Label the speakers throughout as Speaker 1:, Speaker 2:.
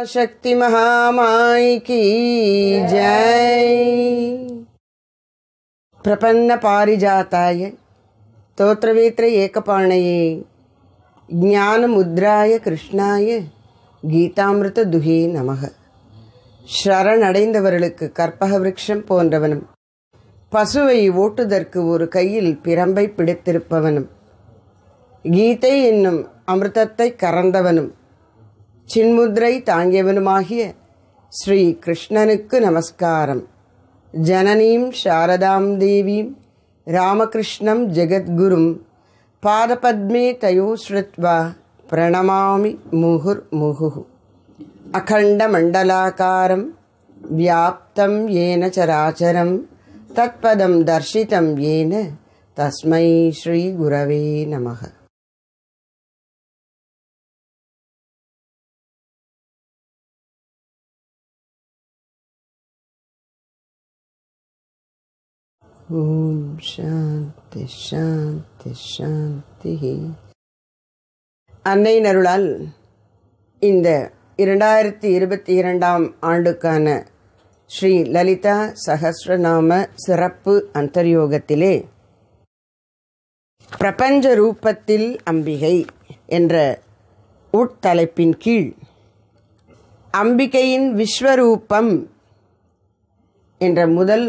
Speaker 1: अशक्ति महामाई की பிரபன்ன प्रपन्न पारिजाताय ஏகபாணையே एकपाणये ஞானமுத்ராய கிருஷ்ணாய கீதாமிருத துகே நமக ஷரணடைந்தவர்களுக்கு கற்பக விரக்ஷம் போன்றவனும் பசுவை ஓட்டுதற்கு ஒரு கையில் பிரம்பை பிடித்திருப்பவனும் கீதை என்னும் அமிர்தத்தை கறந்தவனும் சின்முத்ரை தாங்கியவனுமாகிய ஸ்ரீ கிருஷ்ணனுக்கு நமஸ்காரம் ஜனனீம் சாரதாம் தேவீம் ராமகிருஷ்ணம் ஜெகத்குரும் பாதபத்மே தயோ ஸ்ருத்வா பிரணமாமி முகுர் முகு அகண்ட மண்டலாக்காரம் வியாப்தம் ஏன சராச்சரம் தத்பதம் தர்ஷிதம் ஏன தஸ்மை ஸ்ரீ குரவே நமக ஓம் சாந்தி சாந்தி சாந்தி அன்னையின் அருளால் இந்த இரண்டாயிரத்தி இருபத்தி இரண்டாம் ஆண்டுக்கான ஸ்ரீ லலிதா சகசிரநாம சிறப்பு அந்தர்யோகத்திலே பிரபஞ்ச ரூபத்தில் அம்பிகை என்ற உட்தலைப்பின் கீழ் அம்பிகையின் விஸ்வரூபம் என்ற முதல்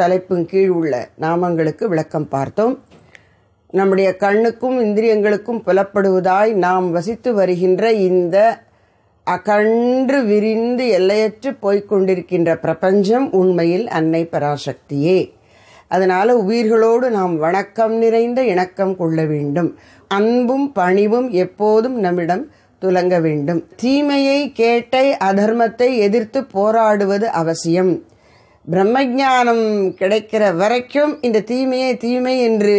Speaker 1: தலைப்பின் கீழ் உள்ள நாமங்களுக்கு விளக்கம் பார்த்தோம் நம்முடைய கண்ணுக்கும் இந்திரியங்களுக்கும் புலப்படுவதாய் நாம் வசித்து வருகின்ற இந்த அகன்று விரிந்து எல்லையற்று போய்கொண்டிருக்கின்ற பிரபஞ்சம் உண்மையில் அன்னை பராசக்தியே அதனால் உயிர்களோடு நாம் வணக்கம் நிறைந்த இணக்கம் கொள்ள வேண்டும் அன்பும் பணிவும் எப்போதும் நம்மிடம் துலங்க வேண்டும் தீமையை கேட்டை அதர்மத்தை எதிர்த்து போராடுவது அவசியம் பிரம்மஜானம் கிடைக்கிற வரைக்கும் இந்த தீமையை தீமை என்று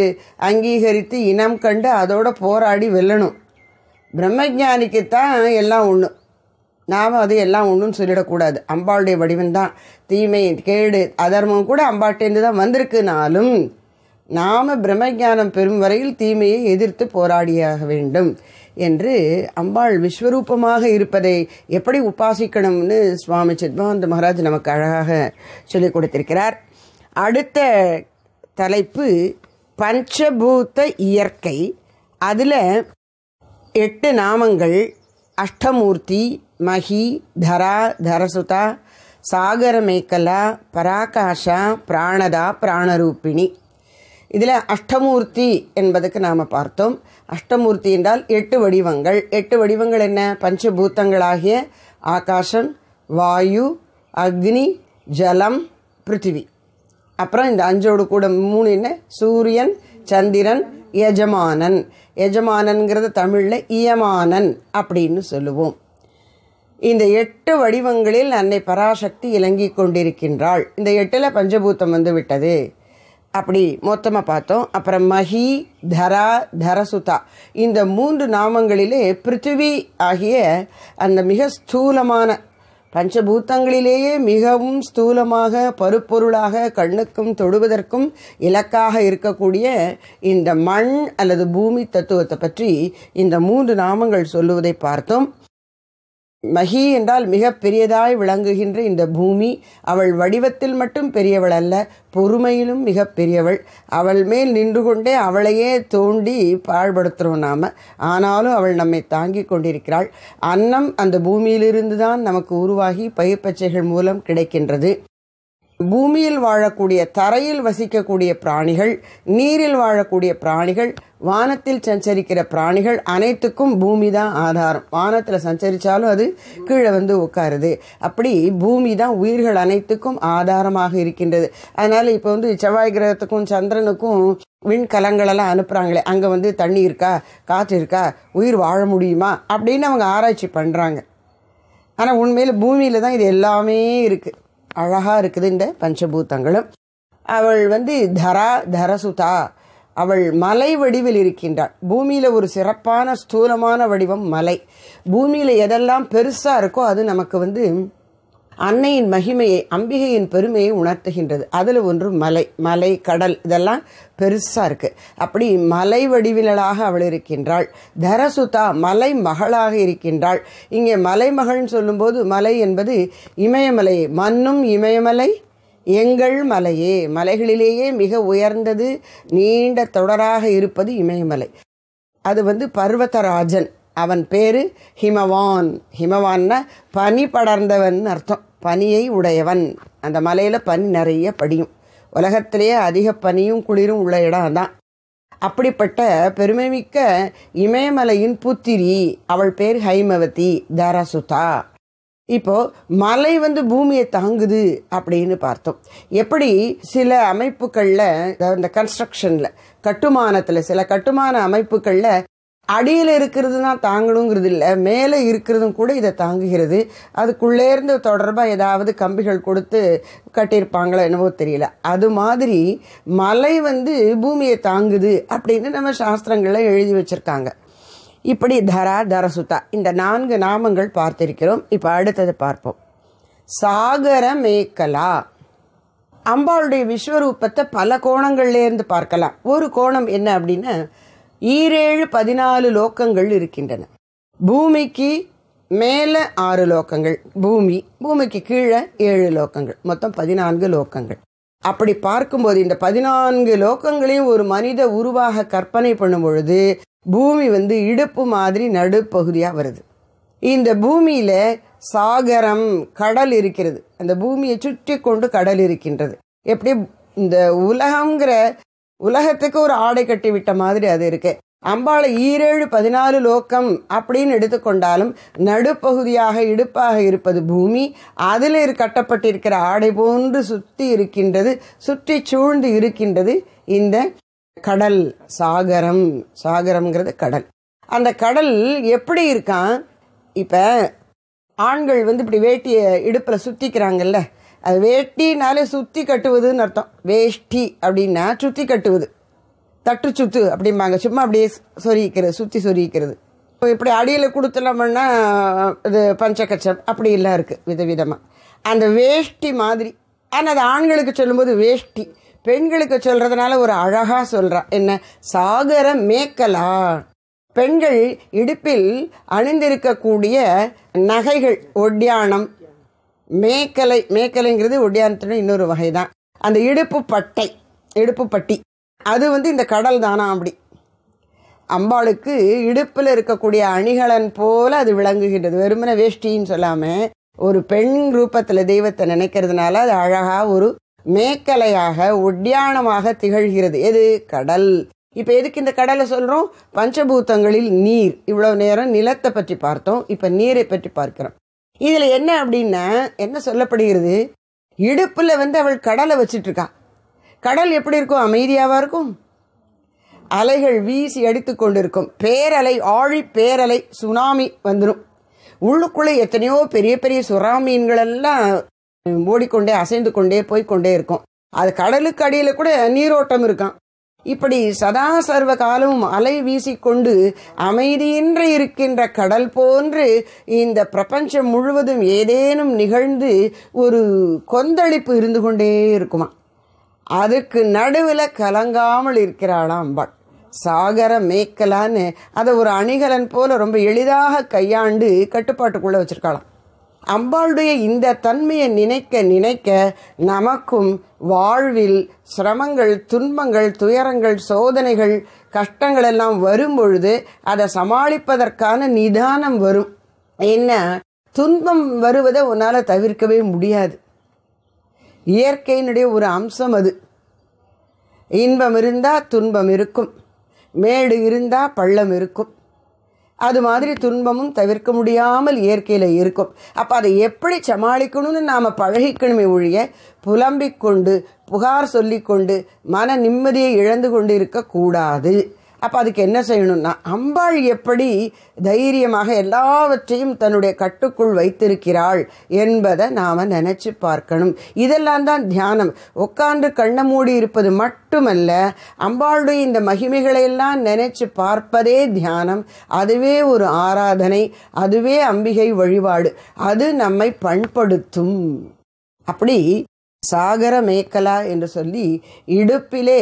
Speaker 1: அங்கீகரித்து இனம் கண்டு அதோட போராடி வெல்லணும் பிரம்மஜானிக்குத்தான் எல்லாம் ஒன்று நாம் அது எல்லாம் ஒன்றுன்னு சொல்லிடக்கூடாது அம்பாளுடைய வடிவம்தான் தீமை கேடு அதர்மம் கூட அம்பாட்டேந்து தான் வந்திருக்குனாலும் நாம் பிரம்மஜானம் பெறும் வரையில் தீமையை எதிர்த்து போராடியாக வேண்டும் என்று அம்பாள் விஸ்வரூபமாக இருப்பதை எப்படி உபாசிக்கணும்னு சுவாமி சித்பவந்த மகாராஜ் நமக்கு அழகாக சொல்லிக் கொடுத்திருக்கிறார் அடுத்த தலைப்பு பஞ்சபூத்த இயற்கை அதில் எட்டு நாமங்கள் அஷ்டமூர்த்தி மகி தரா தரசுதா சாகரமேக்கலா பராகாஷா பிராணதா பிராணரூபிணி இதில் அஷ்டமூர்த்தி என்பதுக்கு நாம் பார்த்தோம் அஷ்டமூர்த்தி என்றால் எட்டு வடிவங்கள் எட்டு வடிவங்கள் என்ன பஞ்சபூத்தங்களாகிய ஆகாசம் வாயு அக்னி ஜலம் பிருத்திவி அப்புறம் இந்த அஞ்சோடு கூட மூணு என்ன சூரியன் சந்திரன் எஜமானன் எஜமானன்கிறது தமிழில் இயமானன் அப்படின்னு சொல்லுவோம் இந்த எட்டு வடிவங்களில் அன்னை பராசக்தி இலங்கிக் கொண்டிருக்கின்றாள் இந்த எட்டில் பஞ்சபூத்தம் வந்து விட்டது அப்படி மொத்தமாக பார்த்தோம் அப்புறம் மஹி தரா தரசுதா இந்த மூன்று நாமங்களிலே பிருத்திவி ஆகிய அந்த மிக ஸ்தூலமான பஞ்சபூத்தங்களிலேயே மிகவும் ஸ்தூலமாக பருப்பொருளாக கண்ணுக்கும் தொடுவதற்கும் இலக்காக இருக்கக்கூடிய இந்த மண் அல்லது பூமி தத்துவத்தை பற்றி இந்த மூன்று நாமங்கள் சொல்லுவதை பார்த்தோம் மகி என்றால் மிக பெரியதாய் விளங்குகின்ற இந்த பூமி அவள் வடிவத்தில் மட்டும் பெரியவள் அல்ல பொறுமையிலும் மிக பெரியவள் அவள் மேல் நின்று கொண்டே அவளையே தோண்டி பாழ்படுத்துகிறோம் நாம் ஆனாலும் அவள் நம்மை தாங்கி கொண்டிருக்கிறாள் அன்னம் அந்த பூமியிலிருந்து தான் நமக்கு உருவாகி பயிர்ப்பச்சைகள் மூலம் கிடைக்கின்றது பூமியில் வாழக்கூடிய தரையில் வசிக்கக்கூடிய பிராணிகள் நீரில் வாழக்கூடிய பிராணிகள் வானத்தில் சஞ்சரிக்கிற பிராணிகள் அனைத்துக்கும் பூமி தான் ஆதாரம் வானத்தில் சஞ்சரித்தாலும் அது கீழே வந்து உட்காருது அப்படி பூமி தான் உயிர்கள் அனைத்துக்கும் ஆதாரமாக இருக்கின்றது அதனால் இப்போ வந்து செவ்வாய் கிரகத்துக்கும் சந்திரனுக்கும் விண்கலங்களெல்லாம் அனுப்புகிறாங்களே அங்கே வந்து தண்ணி இருக்கா காற்று இருக்கா உயிர் வாழ முடியுமா அப்படின்னு அவங்க ஆராய்ச்சி பண்ணுறாங்க ஆனால் உண்மையில் பூமியில் தான் இது எல்லாமே இருக்குது அழகாக இருக்குது இந்த பஞ்சபூதங்களும் அவள் வந்து தரா தரசுதா அவள் மலை வடிவில் இருக்கின்றாள் பூமியில் ஒரு சிறப்பான ஸ்தூலமான வடிவம் மலை பூமியில் எதெல்லாம் பெருசாக இருக்கோ அது நமக்கு வந்து அன்னையின் மகிமையை அம்பிகையின் பெருமையை உணர்த்துகின்றது அதில் ஒன்று மலை மலை கடல் இதெல்லாம் பெருசாக இருக்குது அப்படி மலை வடிவினலாக அவள் இருக்கின்றாள் தரசுதா மலை மகளாக இருக்கின்றாள் இங்கே மலைமகள்னு சொல்லும்போது மலை என்பது இமயமலை மண்ணும் இமயமலை எங்கள் மலையே மலைகளிலேயே மிக உயர்ந்தது நீண்ட தொடராக இருப்பது இமயமலை அது வந்து பர்வதராஜன் அவன் பேர் ஹிமவான் ஹிமவான்னா பனி படர்ந்தவன் அர்த்தம் பனியை உடையவன் அந்த மலையில் பனி நிறைய படியும் உலகத்திலேயே அதிக பனியும் குளிரும் உள்ள இடம் தான் அப்படிப்பட்ட பெருமைமிக்க இமயமலையின் புத்திரி அவள் பேர் ஹைமவதி தாராசுதா இப்போ மலை வந்து பூமியை தாங்குது அப்படின்னு பார்த்தோம் எப்படி சில அமைப்புகளில் இந்த கன்ஸ்ட்ரக்ஷனில் கட்டுமானத்தில் சில கட்டுமான அமைப்புகளில் அடியில் இருக்கிறது தான் தாங்கணுங்கிறது இல்லை மேலே இருக்கிறதும் கூட இதை தாங்குகிறது அதுக்குள்ளே இருந்து தொடர்பாக ஏதாவது கம்பிகள் கொடுத்து கட்டியிருப்பாங்களோ என்னவோ தெரியல அது மாதிரி மலை வந்து பூமியை தாங்குது அப்படின்னு நம்ம சாஸ்திரங்களை எழுதி வச்சுருக்காங்க இப்படி தரா தரசுதா இந்த நான்கு நாமங்கள் பார்த்திருக்கிறோம் இப்போ அடுத்தது பார்ப்போம் சாகர மேக்கலா அம்பாளுடைய விஸ்வரூபத்தை பல கோணங்கள்லேருந்து பார்க்கலாம் ஒரு கோணம் என்ன அப்படின்னா ஈரேழு பதினாலு லோக்கங்கள் இருக்கின்றன பூமிக்கு மேலே ஆறு லோக்கங்கள் பூமி பூமிக்கு கீழே ஏழு லோக்கங்கள் மொத்தம் பதினான்கு லோக்கங்கள் அப்படி பார்க்கும்போது இந்த பதினான்கு லோக்கங்களையும் ஒரு மனித உருவாக கற்பனை பண்ணும் பொழுது பூமி வந்து இடுப்பு மாதிரி நடுப்பகுதியாக வருது இந்த பூமியில் சாகரம் கடல் இருக்கிறது அந்த பூமியை சுற்றி கொண்டு கடல் இருக்கின்றது எப்படி இந்த உலகங்கிற உலகத்துக்கு ஒரு ஆடை கட்டி விட்ட மாதிரி அது இருக்கு அம்பாளை ஈரேழு பதினாலு லோக்கம் அப்படின்னு எடுத்துக்கொண்டாலும் நடுப்பகுதியாக இடுப்பாக இருப்பது பூமி அதில் கட்டப்பட்டிருக்கிற ஆடை போன்று சுற்றி இருக்கின்றது சுற்றி சூழ்ந்து இருக்கின்றது இந்த கடல் சாகரம் சாகரம்ங்கிறது கடல் அந்த கடல் எப்படி இருக்கான் இப்போ ஆண்கள் வந்து இப்படி வேட்டியை இடுப்பில் சுற்றிக்கிறாங்கல்ல அது வேட்டினாலே சுற்றி கட்டுவதுன்னு அர்த்தம் வேஷ்டி அப்படின்னா சுற்றி கட்டுவது தட்டு சுத்து அப்படிம்பாங்க சும்மா அப்படியே சொரிக்கிறது சுற்றி சொரிக்கிறது இப்போ இப்படி அடியில் கொடுத்துனோம்னா இது பஞ்சகச்சம் அப்படிலாம் இருக்குது விதவிதமாக அந்த வேஷ்டி மாதிரி ஆனால் அது ஆண்களுக்கு சொல்லும்போது வேஷ்டி பெண்களுக்கு சொல்கிறதுனால ஒரு அழகாக சொல்கிறான் என்ன சாகர மேக்கலா பெண்கள் இடுப்பில் அணிந்திருக்கக்கூடிய நகைகள் ஒட்டியானம் மேக்கலை மேக்கலைங்கிறது ஒடியானத்துடன் இன்னொரு வகை தான் அந்த இடுப்பு பட்டை இடுப்பு பட்டி அது வந்து இந்த கடல் தானா அப்படி அம்பாளுக்கு இடுப்பில் இருக்கக்கூடிய அணிகலன் போல அது விளங்குகின்றது வெறுமன வேஷ்டின்னு சொல்லாமல் ஒரு பெண் ரூபத்தில் தெய்வத்தை நினைக்கிறதுனால அது அழகாக ஒரு மேக்கலையாக ஒட்டியானமாக திகழ்கிறது எது கடல் இப்போ எதுக்கு இந்த கடலை சொல்கிறோம் பஞ்சபூத்தங்களில் நீர் இவ்வளோ நேரம் நிலத்தை பற்றி பார்த்தோம் இப்போ நீரை பற்றி பார்க்கிறோம் இதில் என்ன அப்படின்னா என்ன சொல்லப்படுகிறது இடுப்பில் வந்து அவள் கடலை வச்சிட்ருக்கா கடல் எப்படி இருக்கும் அமைதியாகவாக இருக்கும் அலைகள் வீசி அடித்து கொண்டு இருக்கும் பேரலை ஆழி பேரலை சுனாமி வந்துடும் உள்ளுக்குள்ளே எத்தனையோ பெரிய பெரிய சுறா ஓடிக்கொண்டே அசைந்து கொண்டே போய்கொண்டே இருக்கும் அது கடலுக்கு அடியில் கூட நீரோட்டம் இருக்கான் இப்படி சதா சர்வ காலமும் அலை வீசிக்கொண்டு அமைதியின்றி இருக்கின்ற கடல் போன்று இந்த பிரபஞ்சம் முழுவதும் ஏதேனும் நிகழ்ந்து ஒரு கொந்தளிப்பு இருந்து கொண்டே இருக்குமா அதுக்கு நடுவில் கலங்காமல் இருக்கிறாளாம் அம்பாள் சாகர மேக்கலான்னு அதை ஒரு அணிகலன் போல ரொம்ப எளிதாக கையாண்டு கட்டுப்பாட்டுக்குள்ளே வச்சுருக்காளாம் அம்பாளுடைய இந்த தன்மையை நினைக்க நினைக்க நமக்கும் வாழ்வில் சிரமங்கள் துன்பங்கள் துயரங்கள் சோதனைகள் கஷ்டங்கள் எல்லாம் வரும்பொழுது அதை சமாளிப்பதற்கான நிதானம் வரும் என்ன துன்பம் வருவதை உன்னால் தவிர்க்கவே முடியாது இயற்கையினுடைய ஒரு அம்சம் அது இன்பம் இருந்தால் துன்பம் இருக்கும் மேடு இருந்தால் பள்ளம் இருக்கும் அது மாதிரி துன்பமும் தவிர்க்க முடியாமல் இயற்கையில் இருக்கும் அப்போ அதை எப்படி சமாளிக்கணும்னு நாம் பழகிக்கணுமே ஒழிய புலம்பிக் கொண்டு புகார் சொல்லிக்கொண்டு மன நிம்மதியை இழந்து கொண்டு இருக்கக்கூடாது அப்போ அதுக்கு என்ன செய்யணும்னா அம்பாள் எப்படி தைரியமாக எல்லாவற்றையும் தன்னுடைய கட்டுக்குள் வைத்திருக்கிறாள் என்பதை நாம் நினச்சி பார்க்கணும் இதெல்லாம் தான் தியானம் உட்கார்ந்து கண்ணை மூடி இருப்பது மட்டுமல்ல அம்பாளுடைய இந்த மகிமைகளையெல்லாம் நினச்சி பார்ப்பதே தியானம் அதுவே ஒரு ஆராதனை அதுவே அம்பிகை வழிபாடு அது நம்மை பண்படுத்தும் அப்படி சாகர மேக்கலா என்று சொல்லி இடுப்பிலே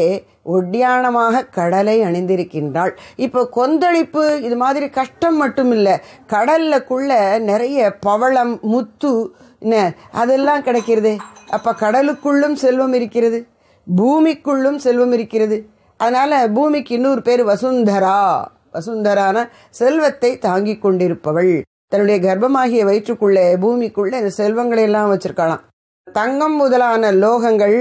Speaker 1: ஒட்டியானமாக கடலை அணிந்திருக்கின்றாள் இப்போ கொந்தளிப்பு இது மாதிரி கஷ்டம் மட்டும் இல்லை கடல்லக்குள்ள நிறைய பவளம் முத்து என்ன அதெல்லாம் கிடைக்கிறது அப்போ கடலுக்குள்ளும் செல்வம் இருக்கிறது பூமிக்குள்ளும் செல்வம் இருக்கிறது அதனால் பூமிக்கு இன்னொரு பேர் வசுந்தரா வசுந்தரான செல்வத்தை தாங்கி கொண்டிருப்பவள் தன்னுடைய கர்ப்பமாகிய வயிற்றுக்குள்ளே பூமிக்குள்ளே இந்த செல்வங்களை எல்லாம் வச்சுருக்கலாம் தங்கம் முதலான லோகங்கள்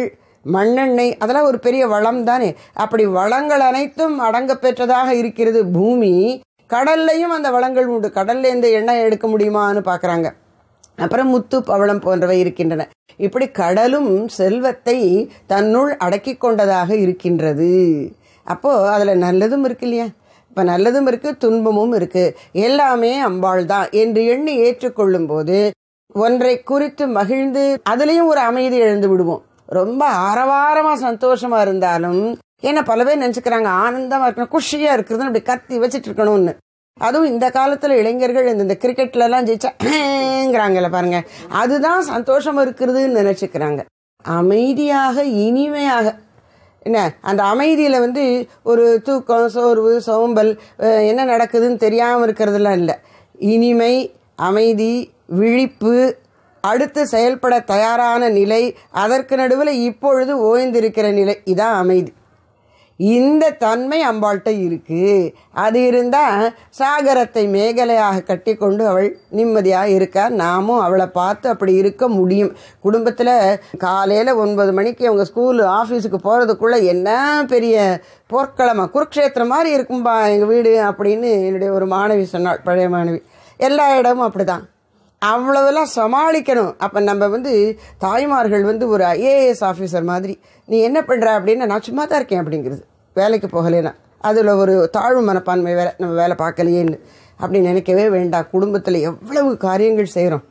Speaker 1: மண்ணெண்ணெய் அதெல்லாம் ஒரு பெரிய வளம் தானே அப்படி வளங்கள் அனைத்தும் அடங்க பெற்றதாக இருக்கிறது பூமி கடல்லையும் அந்த வளங்கள் உண்டு கடல்ல இந்த எண்ணெய் எடுக்க முடியுமான்னு பார்க்குறாங்க அப்புறம் முத்து பவளம் போன்றவை இருக்கின்றன இப்படி கடலும் செல்வத்தை தன்னுள் அடக்கி கொண்டதாக இருக்கின்றது அப்போது அதில் நல்லதும் இருக்கு இல்லையா இப்போ நல்லதும் இருக்குது துன்பமும் இருக்குது எல்லாமே அம்பாள் தான் என்று எண்ணி ஏற்றுக்கொள்ளும் போது ஒன்றை குறித்து மகிழ்ந்து அதுலேயும் ஒரு அமைதி எழுந்து விடுவோம் ரொம்ப ஆரவாரமாக சந்தோஷமாக இருந்தாலும் ஏன்னா பல பேர் நினச்சிக்கிறாங்க ஆனந்தமாக இருக்கணும் குஷியாக இருக்கிறதுன்னு அப்படி கத்தி வச்சுட்டு இருக்கணும்னு அதுவும் இந்த காலத்தில் இளைஞர்கள் இந்த இந்த கிரிக்கெட்லலாம் ஜெயிச்சாங்கிறாங்கல்ல பாருங்க அதுதான் சந்தோஷம் இருக்கிறதுன்னு நினச்சிக்கிறாங்க அமைதியாக இனிமையாக என்ன அந்த அமைதியில் வந்து ஒரு தூக்கம் சோர்வு சோம்பல் என்ன நடக்குதுன்னு தெரியாமல் இருக்கிறதுலாம் இல்லை இனிமை அமைதி விழிப்பு அடுத்து செயல்பட தயாரான நிலை அதற்கு நடுவில் இப்பொழுது ஓய்ந்திருக்கிற நிலை இதான் அமைதி இந்த தன்மை அம்பாள்கிட்ட இருக்குது அது இருந்தால் சாகரத்தை மேகலையாக கட்டிக்கொண்டு அவள் நிம்மதியாக இருக்கா நாமும் அவளை பார்த்து அப்படி இருக்க முடியும் குடும்பத்தில் காலையில் ஒன்பது மணிக்கு அவங்க ஸ்கூல் ஆஃபீஸுக்கு போகிறதுக்குள்ளே என்ன பெரிய போர்க்களமாக குருக்ஷேத்திரம் மாதிரி இருக்கும்பா எங்கள் வீடு அப்படின்னு என்னுடைய ஒரு மாணவி சொன்னாள் பழைய மாணவி எல்லா இடமும் அப்படி தான் அவ்வளவெல்லாம் சமாளிக்கணும் அப்போ நம்ம வந்து தாய்மார்கள் வந்து ஒரு ஐஏஎஸ் ஆஃபீஸர் மாதிரி நீ என்ன பண்ணுற அப்படின்னு நான் சும்மா தான் இருக்கேன் அப்படிங்கிறது வேலைக்கு போகலைன்னா அதில் ஒரு தாழ்வு மனப்பான்மை வேலை நம்ம வேலை பார்க்கலையேன்னு அப்படி நினைக்கவே வேண்டாம் குடும்பத்தில் எவ்வளவு காரியங்கள் செய்கிறோம்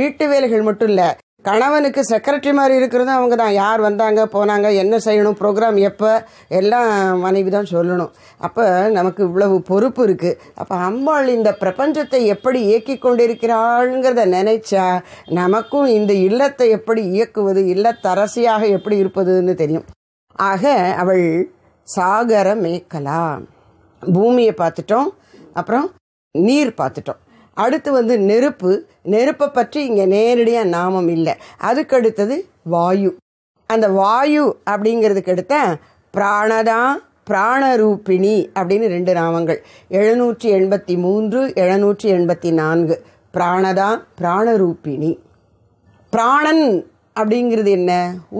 Speaker 1: வீட்டு வேலைகள் மட்டும் இல்லை கணவனுக்கு செக்ரட்டரி மாதிரி இருக்கிறது அவங்க தான் யார் வந்தாங்க போனாங்க என்ன செய்யணும் ப்ரோக்ராம் எப்போ எல்லாம் மனைவி தான் சொல்லணும் அப்போ நமக்கு இவ்வளவு பொறுப்பு இருக்குது அப்போ அம்பாள் இந்த பிரபஞ்சத்தை எப்படி இயக்கி கொண்டிருக்கிறாளுங்கிறத நினைச்சா நமக்கும் இந்த இல்லத்தை எப்படி இயக்குவது இல்லத்தரசியாக எப்படி இருப்பதுன்னு தெரியும் ஆக அவள் சாகர மேக்கலா பூமியை பார்த்துட்டோம் அப்புறம் நீர் பார்த்துட்டோம் அடுத்து வந்து நெருப்பு நெருப்பை பற்றி இங்கே நேரடியாக நாமம் இல்லை அதுக்கடுத்தது வாயு அந்த வாயு அப்படிங்கிறதுக்கு அடுத்த பிராணதா பிராணரூபிணி அப்படின்னு ரெண்டு நாமங்கள் எழுநூற்றி எண்பத்தி மூன்று எழுநூற்றி எண்பத்தி நான்கு பிராணதா பிராணரூபிணி பிராணன் அப்படிங்கிறது என்ன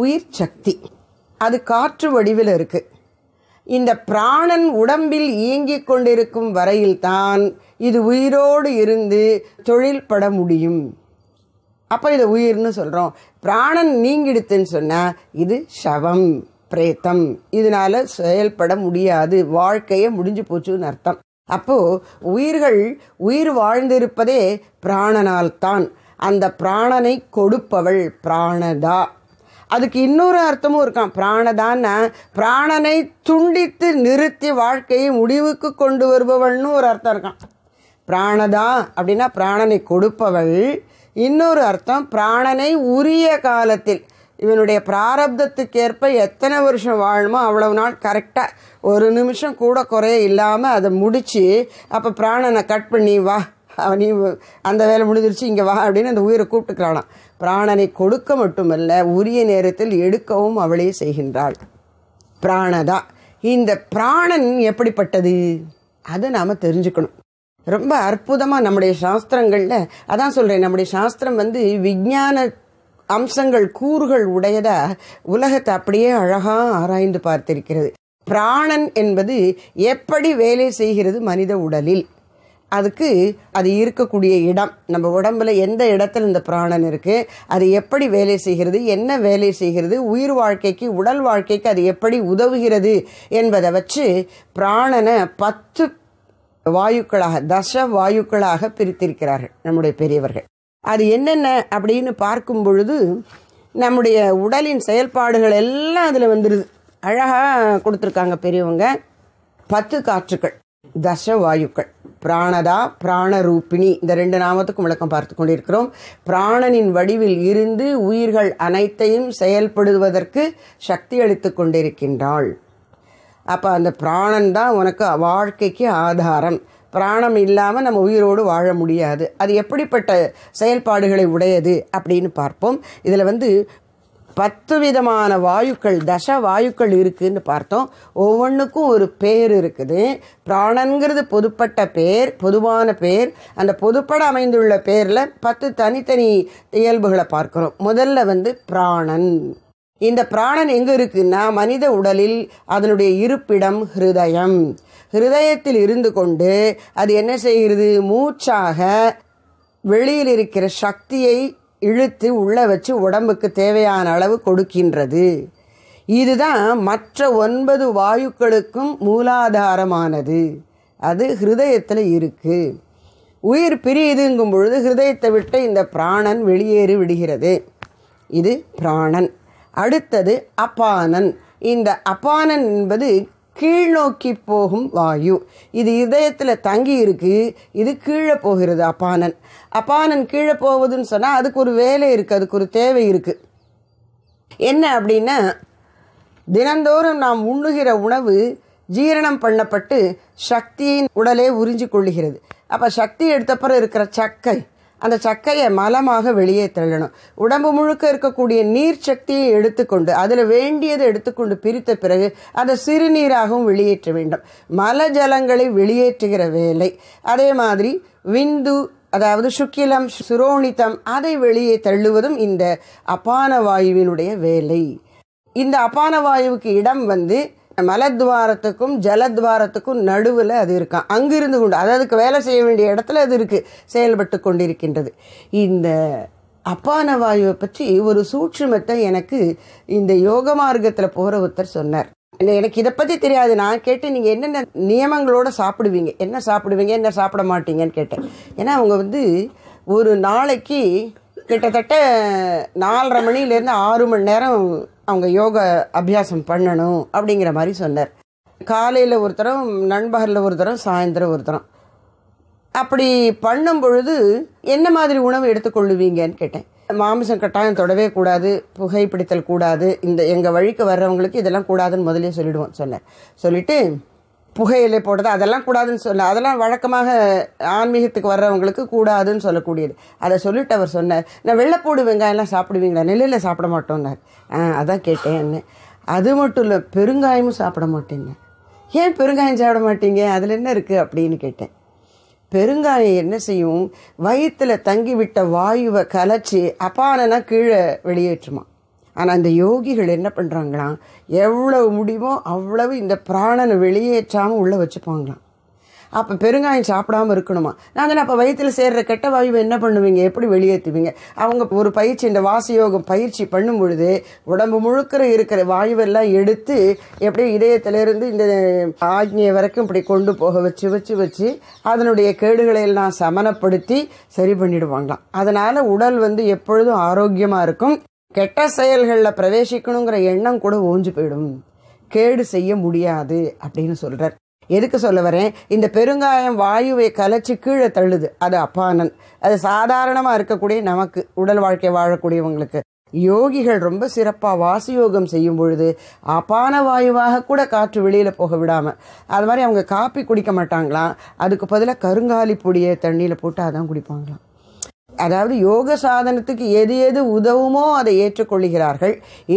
Speaker 1: உயிர் சக்தி அது காற்று வடிவில் இருக்குது இந்த பிராணன் உடம்பில் இயங்கிக் கொண்டிருக்கும் வரையில்தான் இது உயிரோடு இருந்து தொழில் பட முடியும் அப்போ இதை உயிர்னு சொல்கிறோம் பிராணன் நீங்கிடுத்துன்னு சொன்னால் இது சவம் பிரேத்தம் இதனால் செயல்பட முடியாது வாழ்க்கையே முடிஞ்சு போச்சுன்னு அர்த்தம் அப்போது உயிர்கள் உயிர் வாழ்ந்திருப்பதே பிராணனால்தான் அந்த பிராணனை கொடுப்பவள் பிராணதா அதுக்கு இன்னொரு அர்த்தமும் இருக்கான் பிராணதான்னா பிராணனை துண்டித்து நிறுத்தி வாழ்க்கையை முடிவுக்கு கொண்டு வருபவள்னு ஒரு அர்த்தம் இருக்கான் பிராணதா அப்படின்னா பிராணனை கொடுப்பவள் இன்னொரு அர்த்தம் பிராணனை உரிய காலத்தில் இவனுடைய பிராரப்தத்துக்கேற்ப எத்தனை வருஷம் வாழணுமோ அவ்வளவு நாள் கரெக்டாக ஒரு நிமிஷம் கூட குறைய இல்லாமல் அதை முடித்து அப்போ பிராணனை கட் பண்ணி வா அவனி அந்த வேலை முடிஞ்சிருச்சு இங்கே வா அப்படின்னு அந்த உயிரை கூப்பிட்டுக்கிறானாம் பிராணனை கொடுக்க மட்டுமல்ல உரிய நேரத்தில் எடுக்கவும் அவளே செய்கின்றாள் பிராணதா இந்த பிராணன் எப்படிப்பட்டது அதை நாம் தெரிஞ்சுக்கணும் ரொம்ப அற்புதமாக நம்முடைய சாஸ்திரங்களில் அதான் சொல்கிறேன் நம்முடைய சாஸ்திரம் வந்து விஜான அம்சங்கள் கூறுகள் உடையதா உலகத்தை அப்படியே அழகாக ஆராய்ந்து பார்த்திருக்கிறது பிராணன் என்பது எப்படி வேலை செய்கிறது மனித உடலில் அதுக்கு அது இருக்கக்கூடிய இடம் நம்ம உடம்புல எந்த இடத்துல இந்த பிராணன் இருக்குது அது எப்படி வேலை செய்கிறது என்ன வேலை செய்கிறது உயிர் வாழ்க்கைக்கு உடல் வாழ்க்கைக்கு அது எப்படி உதவுகிறது என்பதை வச்சு பிராணனை பத்து வாயுக்களாக தச வாயுக்களாக பிரித்திருக்கிறார்கள் நம்முடைய பெரியவர்கள் அது என்னென்ன அப்படின்னு பார்க்கும் பொழுது நம்முடைய உடலின் செயல்பாடுகள் எல்லாம் அதில் வந்துடுது அழகாக கொடுத்துருக்காங்க பெரியவங்க பத்து காற்றுக்கள் தசவாயுக்கள் பிராணதா பிராணரூபிணி இந்த ரெண்டு நாமத்துக்கும் விளக்கம் பார்த்து கொண்டிருக்கிறோம் பிராணனின் வடிவில் இருந்து உயிர்கள் அனைத்தையும் செயல்படுவதற்கு சக்தி அளித்து கொண்டிருக்கின்றாள் அப்போ அந்த பிராணன் தான் உனக்கு வாழ்க்கைக்கு ஆதாரம் பிராணம் இல்லாமல் நம்ம உயிரோடு வாழ முடியாது அது எப்படிப்பட்ட செயல்பாடுகளை உடையது அப்படின்னு பார்ப்போம் இதில் வந்து பத்து விதமான வாயுக்கள் தச வாயுக்கள் இருக்குதுன்னு பார்த்தோம் ஒவ்வொன்றுக்கும் ஒரு பேர் இருக்குது பிராணங்கிறது பொதுப்பட்ட பேர் பொதுவான பேர் அந்த பொதுப்பட அமைந்துள்ள பேரில் பத்து தனித்தனி இயல்புகளை பார்க்குறோம் முதல்ல வந்து பிராணன் இந்த பிராணன் எங்கே இருக்குன்னா மனித உடலில் அதனுடைய இருப்பிடம் ஹிருதயம் ஹிருதயத்தில் இருந்து கொண்டு அது என்ன செய்கிறது மூச்சாக வெளியில் இருக்கிற சக்தியை இழுத்து உள்ளே வச்சு உடம்புக்கு தேவையான அளவு கொடுக்கின்றது இதுதான் மற்ற ஒன்பது வாயுக்களுக்கும் மூலாதாரமானது அது ஹிருதயத்தில் இருக்குது உயிர் பிரியுதுங்கும் பொழுது ஹிருதயத்தை விட்டு இந்த பிராணன் வெளியேறி விடுகிறது இது பிராணன் அடுத்தது அப்பானன் இந்த அப்பானன் என்பது கீழ் நோக்கி போகும் வாயு இது இதயத்தில் தங்கி இருக்கு இது கீழே போகிறது அப்பானன் அப்பானன் கீழே போகுதுன்னு சொன்னால் அதுக்கு ஒரு வேலை இருக்குது அதுக்கு ஒரு தேவை இருக்குது என்ன அப்படின்னா தினந்தோறும் நாம் உண்ணுகிற உணவு ஜீரணம் பண்ணப்பட்டு சக்தியின் உடலே உறிஞ்சிக் கொள்ளுகிறது அப்போ சக்தி எடுத்தப்புறம் இருக்கிற சக்கை அந்த சக்கையை மலமாக வெளியே தள்ளணும் உடம்பு முழுக்க இருக்கக்கூடிய நீர் சக்தியை எடுத்துக்கொண்டு அதில் வேண்டியதை எடுத்துக்கொண்டு பிரித்த பிறகு அதை சிறுநீராகவும் வெளியேற்ற வேண்டும் மல ஜலங்களை வெளியேற்றுகிற வேலை அதே மாதிரி விந்து அதாவது சுக்கிலம் சுரோணித்தம் அதை வெளியே தள்ளுவதும் இந்த அபான வாயுவினுடைய வேலை இந்த அபான வாயுவுக்கு இடம் வந்து மலத்வாரத்துக்கும் ஜலத்வாரத்துக்கும் நடுவில் அது இருக்கான் அங்கிருந்து கொண்டு அதாவதுக்கு வேலை செய்ய வேண்டிய இடத்துல அது இருக்குது செயல்பட்டு கொண்டிருக்கின்றது இந்த அப்பான வாயுவை பற்றி ஒரு சூட்சுமத்தை எனக்கு இந்த யோக மார்க்கத்தில் போகிற ஒருத்தர் சொன்னார் எனக்கு இதை பற்றி தெரியாது நான் கேட்டு நீங்கள் என்னென்ன நியமங்களோட சாப்பிடுவீங்க என்ன சாப்பிடுவீங்க என்ன சாப்பிட மாட்டீங்கன்னு கேட்டேன் ஏன்னா அவங்க வந்து ஒரு நாளைக்கு கிட்டத்தட்ட நாலரை மணிலேருந்து ஆறு மணி நேரம் அவங்க யோகா அபியாசம் பண்ணணும் அப்படிங்கிற மாதிரி சொன்னார் காலையில் ஒருத்தரம் நண்பகலில் ஒருத்தரம் சாயந்தரம் ஒருத்தரம் அப்படி பண்ணும் பொழுது என்ன மாதிரி உணவு எடுத்துக்கொள்ளுவீங்கன்னு கேட்டேன் மாமிசம் கட்டாயம் தொடவே கூடாது புகைப்பிடித்தல் கூடாது இந்த எங்கள் வழிக்கு வர்றவங்களுக்கு இதெல்லாம் கூடாதுன்னு முதலே சொல்லிடுவோம் சொன்னேன் சொல்லிவிட்டு புகையிலை போடுறது அதெல்லாம் கூடாதுன்னு சொல்ல அதெல்லாம் வழக்கமாக ஆன்மீகத்துக்கு வர்றவங்களுக்கு கூடாதுன்னு சொல்லக்கூடியது அதை சொல்லிட்டு அவர் சொன்னார் நான் வெள்ளைப்பூடு வெங்காயம்லாம் சாப்பிடுவீங்களா நெல்லில் சாப்பிட மாட்டோம்னார் அதான் கேட்டேன் என்ன அது மட்டும் இல்லை பெருங்காயமும் சாப்பிட மாட்டேங்க ஏன் பெருங்காயம் சாப்பிட மாட்டீங்க அதில் என்ன இருக்குது அப்படின்னு கேட்டேன் பெருங்காயம் என்ன செய்யும் வயிற்றில் தங்கிவிட்ட வாயுவை கலைச்சி அப்பானனா கீழே வெளியேற்றுமா ஆனால் அந்த யோகிகள் என்ன பண்ணுறாங்களாம் எவ்வளவு முடியுமோ அவ்வளவு இந்த பிராணனை வெளியேற்றாமல் உள்ளே வச்சுப்பாங்களாம் அப்போ பெருங்காயம் சாப்பிடாமல் இருக்கணுமா நாங்கள் அப்போ வயிற்றில் சேர்கிற கெட்ட வாயுவை என்ன பண்ணுவீங்க எப்படி வெளியேற்றுவீங்க அவங்க ஒரு பயிற்சி இந்த வாசயோகம் பயிற்சி பண்ணும் பொழுது உடம்பு முழுக்கிற இருக்கிற வாயுவெல்லாம் எடுத்து எப்படியும் இதயத்திலேருந்து இந்த ஆக்னியை வரைக்கும் இப்படி கொண்டு போக வச்சு வச்சு வச்சு அதனுடைய கேடுகளை எல்லாம் சமனப்படுத்தி சரி பண்ணிடுவாங்களாம் அதனால் உடல் வந்து எப்பொழுதும் ஆரோக்கியமாக இருக்கும் கெட்ட செயல்களில் பிரவேசிக்கணுங்கிற எண்ணம் கூட ஓஞ்சு போயிடும் கேடு செய்ய முடியாது அப்படின்னு சொல்கிறார் எதுக்கு சொல்ல வரேன் இந்த பெருங்காயம் வாயுவை கலைச்சி கீழே தள்ளுது அது அப்பானன் அது சாதாரணமாக இருக்கக்கூடிய நமக்கு உடல் வாழ்க்கை வாழக்கூடியவங்களுக்கு யோகிகள் ரொம்ப சிறப்பாக வாசியோகம் செய்யும் பொழுது அப்பான வாயுவாக கூட காற்று வெளியில் போக விடாமல் அது மாதிரி அவங்க காப்பி குடிக்க மாட்டாங்களாம் அதுக்கு பதிலாக கருங்காலி பொடியை தண்ணியில் போட்டு அதான் குடிப்பாங்களாம் அதாவது யோக சாதனத்துக்கு எது எது உதவுமோ அதை ஏற்றுக்கொள்கிறார்கள்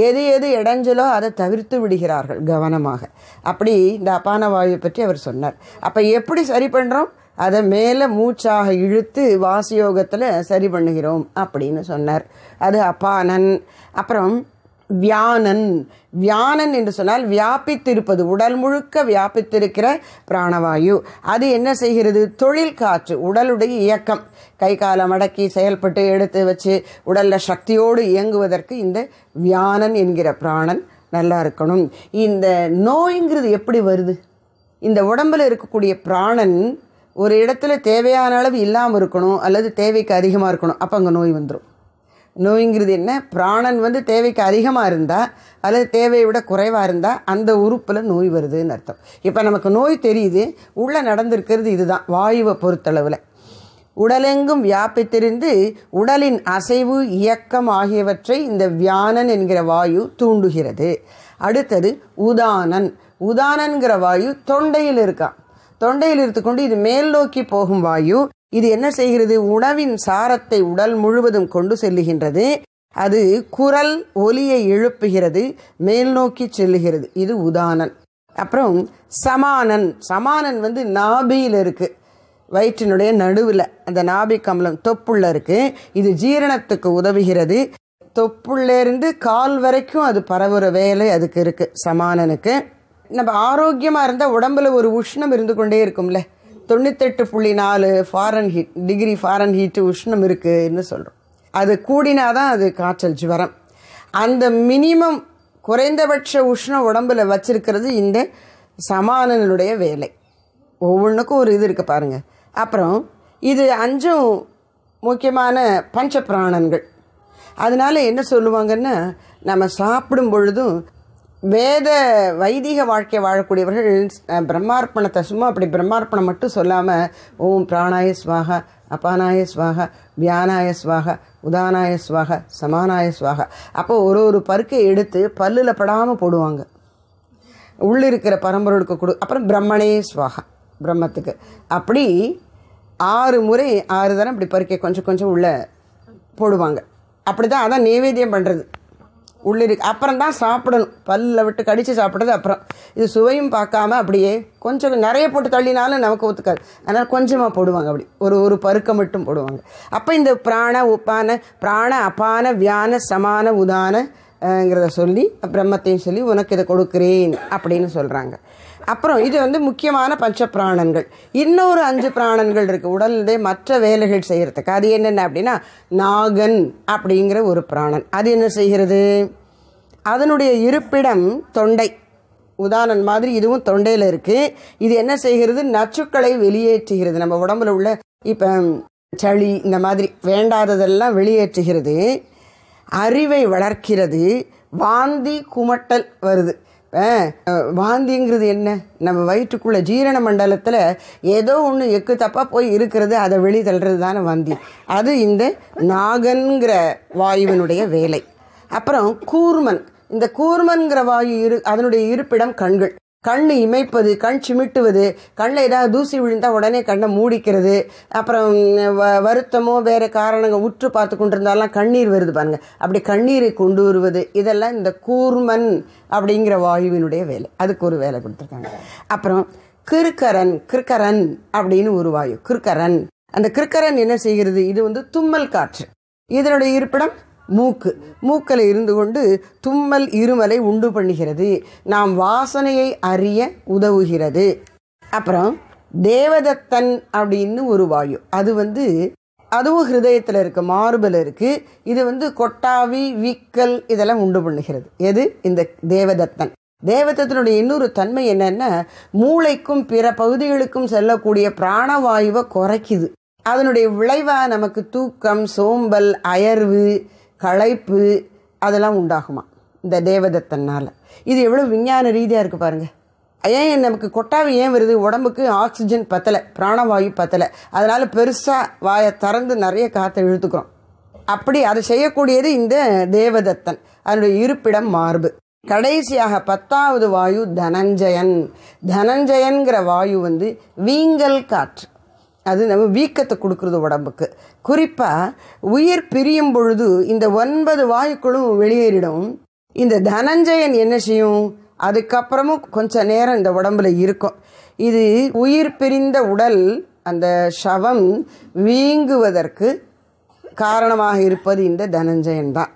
Speaker 1: எது எது இடைஞ்சலோ அதை தவிர்த்து விடுகிறார்கள் கவனமாக அப்படி இந்த அப்பான வாயு பற்றி அவர் சொன்னார் அப்போ எப்படி சரி பண்ணுறோம் அதை மேலே மூச்சாக இழுத்து வாசியோகத்தில் சரி பண்ணுகிறோம் அப்படின்னு சொன்னார் அது அப்பானன் அப்புறம் வியானன் வியானன் என்று சொன்னால் வியாபித்திருப்பது உடல் முழுக்க வியாபித்திருக்கிற பிராணவாயு அது என்ன செய்கிறது தொழில் காற்று உடலுடைய இயக்கம் கை காலை மடக்கி செயல்பட்டு எடுத்து வச்சு உடலில் சக்தியோடு இயங்குவதற்கு இந்த வியானன் என்கிற பிராணன் நல்லா இருக்கணும் இந்த நோய்ங்கிறது எப்படி வருது இந்த உடம்பில் இருக்கக்கூடிய பிராணன் ஒரு இடத்துல தேவையான அளவு இல்லாமல் இருக்கணும் அல்லது தேவைக்கு அதிகமாக இருக்கணும் அப்போ அங்கே நோய் வந்துடும் நோய்ங்கிறது என்ன பிராணன் வந்து தேவைக்கு அதிகமாக இருந்தால் அல்லது தேவையை விட குறைவாக இருந்தால் அந்த உறுப்பில் நோய் வருதுன்னு அர்த்தம் இப்போ நமக்கு நோய் தெரியுது உள்ளே நடந்திருக்கிறது இதுதான் வாயுவை பொறுத்தளவில் உடலெங்கும் வியாபித்திருந்து உடலின் அசைவு இயக்கம் ஆகியவற்றை இந்த வியானன் என்கிற வாயு தூண்டுகிறது அடுத்தது உதானன் உதானன்கிற வாயு தொண்டையில் இருக்கான் தொண்டையில் இருந்து கொண்டு இது மேல் நோக்கி போகும் வாயு இது என்ன செய்கிறது உணவின் சாரத்தை உடல் முழுவதும் கொண்டு செல்லுகின்றது அது குரல் ஒலியை எழுப்புகிறது மேல் நோக்கி செல்லுகிறது இது உதானன் அப்புறம் சமானன் சமானன் வந்து நாபியில் இருக்குது வயிற்றினுடைய நடுவில் அந்த நாபி கமலம் தொப்புள்ள இருக்குது இது ஜீரணத்துக்கு உதவுகிறது தொப்புள்ளேருந்து கால் வரைக்கும் அது பரவுற வேலை அதுக்கு இருக்குது சமானனுக்கு நம்ம ஆரோக்கியமாக இருந்தால் உடம்புல ஒரு உஷ்ணம் இருந்து கொண்டே இருக்கும்ல தொண்ணூத்தெட்டு புள்ளி நாலு ஹீட் டிகிரி ஃபாரன் ஹீட்டு உஷ்ணம் இருக்குதுன்னு சொல்கிறோம் அது கூடினா தான் அது காய்ச்சல் ஜுவரம் அந்த மினிமம் குறைந்தபட்ச உஷ்ணம் உடம்பில் வச்சிருக்கிறது இந்த சமானனுடைய வேலை ஒவ்வொன்றுக்கும் ஒரு இது இருக்குது பாருங்கள் அப்புறம் இது அஞ்சும் முக்கியமான பஞ்ச பிராணங்கள் அதனால் என்ன சொல்லுவாங்கன்னா நம்ம சாப்பிடும் பொழுதும் வேத வைதிக வாழ்க்கை வாழக்கூடியவர்கள் பிரம்மார்ப்பணத்தை சும்மா அப்படி பிரம்மார்ப்பணம் மட்டும் சொல்லாமல் ஓம் பிராணாய சுவாக அபானாய சுவாக வியானாய சுவாக உதானாய சுவாக சமானாய சுவாக அப்போ ஒரு ஒரு பருக்கை எடுத்து பல்லில் படாமல் போடுவாங்க உள்ளே இருக்கிற பரம்பொருளுக்கு கொடு அப்புறம் பிரம்மணே சுவாக பிரம்மத்துக்கு அப்படி ஆறு முறை ஆறு தரம் இப்படி பருக்கை கொஞ்சம் கொஞ்சம் உள்ளே போடுவாங்க அப்படி தான் அதான் நைவேத்தியம் பண்ணுறது உள்ளிரு அப்புறம் தான் சாப்பிடணும் பல்லில் விட்டு கடித்து சாப்பிட்றது அப்புறம் இது சுவையும் பார்க்காம அப்படியே கொஞ்சம் நிறைய போட்டு தள்ளினாலும் நமக்கு ஒத்துக்காது அதனால் கொஞ்சமாக போடுவாங்க அப்படி ஒரு ஒரு பருக்கம் மட்டும் போடுவாங்க அப்போ இந்த பிராண உப்பான பிராண அப்பான வியான சமான உதானங்கிறத சொல்லி பிரம்மத்தையும் சொல்லி உனக்கு இதை கொடுக்குறேன் அப்படின்னு சொல்கிறாங்க அப்புறம் இது வந்து முக்கியமான பஞ்ச பிராணன்கள் இன்னொரு அஞ்சு பிராணன்கள் இருக்குது உடலே மற்ற வேலைகள் செய்கிறதுக்கு அது என்னென்ன அப்படின்னா நாகன் அப்படிங்கிற ஒரு பிராணன் அது என்ன செய்கிறது அதனுடைய இருப்பிடம் தொண்டை உதாரணம் மாதிரி இதுவும் தொண்டையில் இருக்குது இது என்ன செய்கிறது நச்சுக்களை வெளியேற்றுகிறது நம்ம உடம்புல உள்ள இப்போ சளி இந்த மாதிரி வேண்டாததெல்லாம் வெளியேற்றுகிறது அறிவை வளர்க்கிறது வாந்தி குமட்டல் வருது வாந்திங்கிறது என்ன நம்ம வயிற்றுக்குள்ளே ஜீரண மண்டலத்தில் ஏதோ ஒன்று எக்கு தப்பாக போய் இருக்கிறது அதை வெளி தள்ளுறது தானே வாந்தி அது இந்த நாகன்கிற வாயுவினுடைய வேலை அப்புறம் கூர்மன் இந்த கூர்மன்கிற வாயு இரு அதனுடைய இருப்பிடம் கண்கள் கண் இமைப்பது கண் சிமிட்டுவது கண்ணில் ஏதாவது தூசி விழுந்தால் உடனே கண்ணை மூடிக்கிறது அப்புறம் வ வருத்தமோ வேறு காரணங்கள் உற்று பார்த்து கொண்டு இருந்தாலாம் கண்ணீர் வருது பாருங்கள் அப்படி கண்ணீரை கொண்டு வருவது இதெல்லாம் இந்த கூர்மன் அப்படிங்கிற வாயுவினுடைய வேலை அதுக்கு ஒரு வேலை கொடுத்துருக்காங்க அப்புறம் கிருக்கரன் கிருக்கரன் அப்படின்னு ஒரு வாயு கிருக்கரன் அந்த கிருக்கரன் என்ன செய்கிறது இது வந்து தும்மல் காற்று இதனுடைய இருப்பிடம் மூக்கு மூக்கில் இருந்து கொண்டு தும்மல் இருமலை உண்டு பண்ணுகிறது நாம் வாசனையை அறிய உதவுகிறது அப்புறம் தேவதத்தன் அப்படின்னு ஒரு வாயு அது வந்து அதுவும் ஹிருதயத்தில் இருக்குது மார்பில் இருக்குது இது வந்து கொட்டாவி வீக்கல் இதெல்லாம் உண்டு பண்ணுகிறது எது இந்த தேவதத்தன் தேவதத்தினுடைய இன்னொரு தன்மை என்னென்னா மூளைக்கும் பிற பகுதிகளுக்கும் செல்லக்கூடிய பிராணவாயுவை குறைக்குது அதனுடைய விளைவாக நமக்கு தூக்கம் சோம்பல் அயர்வு களைப்பு அதெல்லாம் உண்டாகுமா இந்த தேவதத்தனால் இது எவ்வளோ விஞ்ஞான ரீதியாக இருக்குது பாருங்கள் ஏன் நமக்கு கொட்டாவி ஏன் வருது உடம்புக்கு ஆக்சிஜன் பத்தலை பிராணவாயு பத்தலை அதனால் பெருசாக வாயை திறந்து நிறைய காற்றை இழுத்துக்கிறோம் அப்படி அதை செய்யக்கூடியது இந்த தேவதத்தன் அதனுடைய இருப்பிடம் மார்பு கடைசியாக பத்தாவது வாயு தனஞ்சயன் தனஞ்சயன்கிற வாயு வந்து வீங்கல் காற்று அது நம்ம வீக்கத்தை கொடுக்குறது உடம்புக்கு குறிப்பாக உயிர் பிரியும் பொழுது இந்த ஒன்பது வாயுக்களும் வெளியேறிடும் இந்த தனஞ்சயன் என்ன செய்யும் அதுக்கப்புறமும் கொஞ்சம் நேரம் இந்த உடம்புல இருக்கும் இது உயிர் பிரிந்த உடல் அந்த சவம் வீங்குவதற்கு காரணமாக இருப்பது இந்த தனஞ்சயன் தான்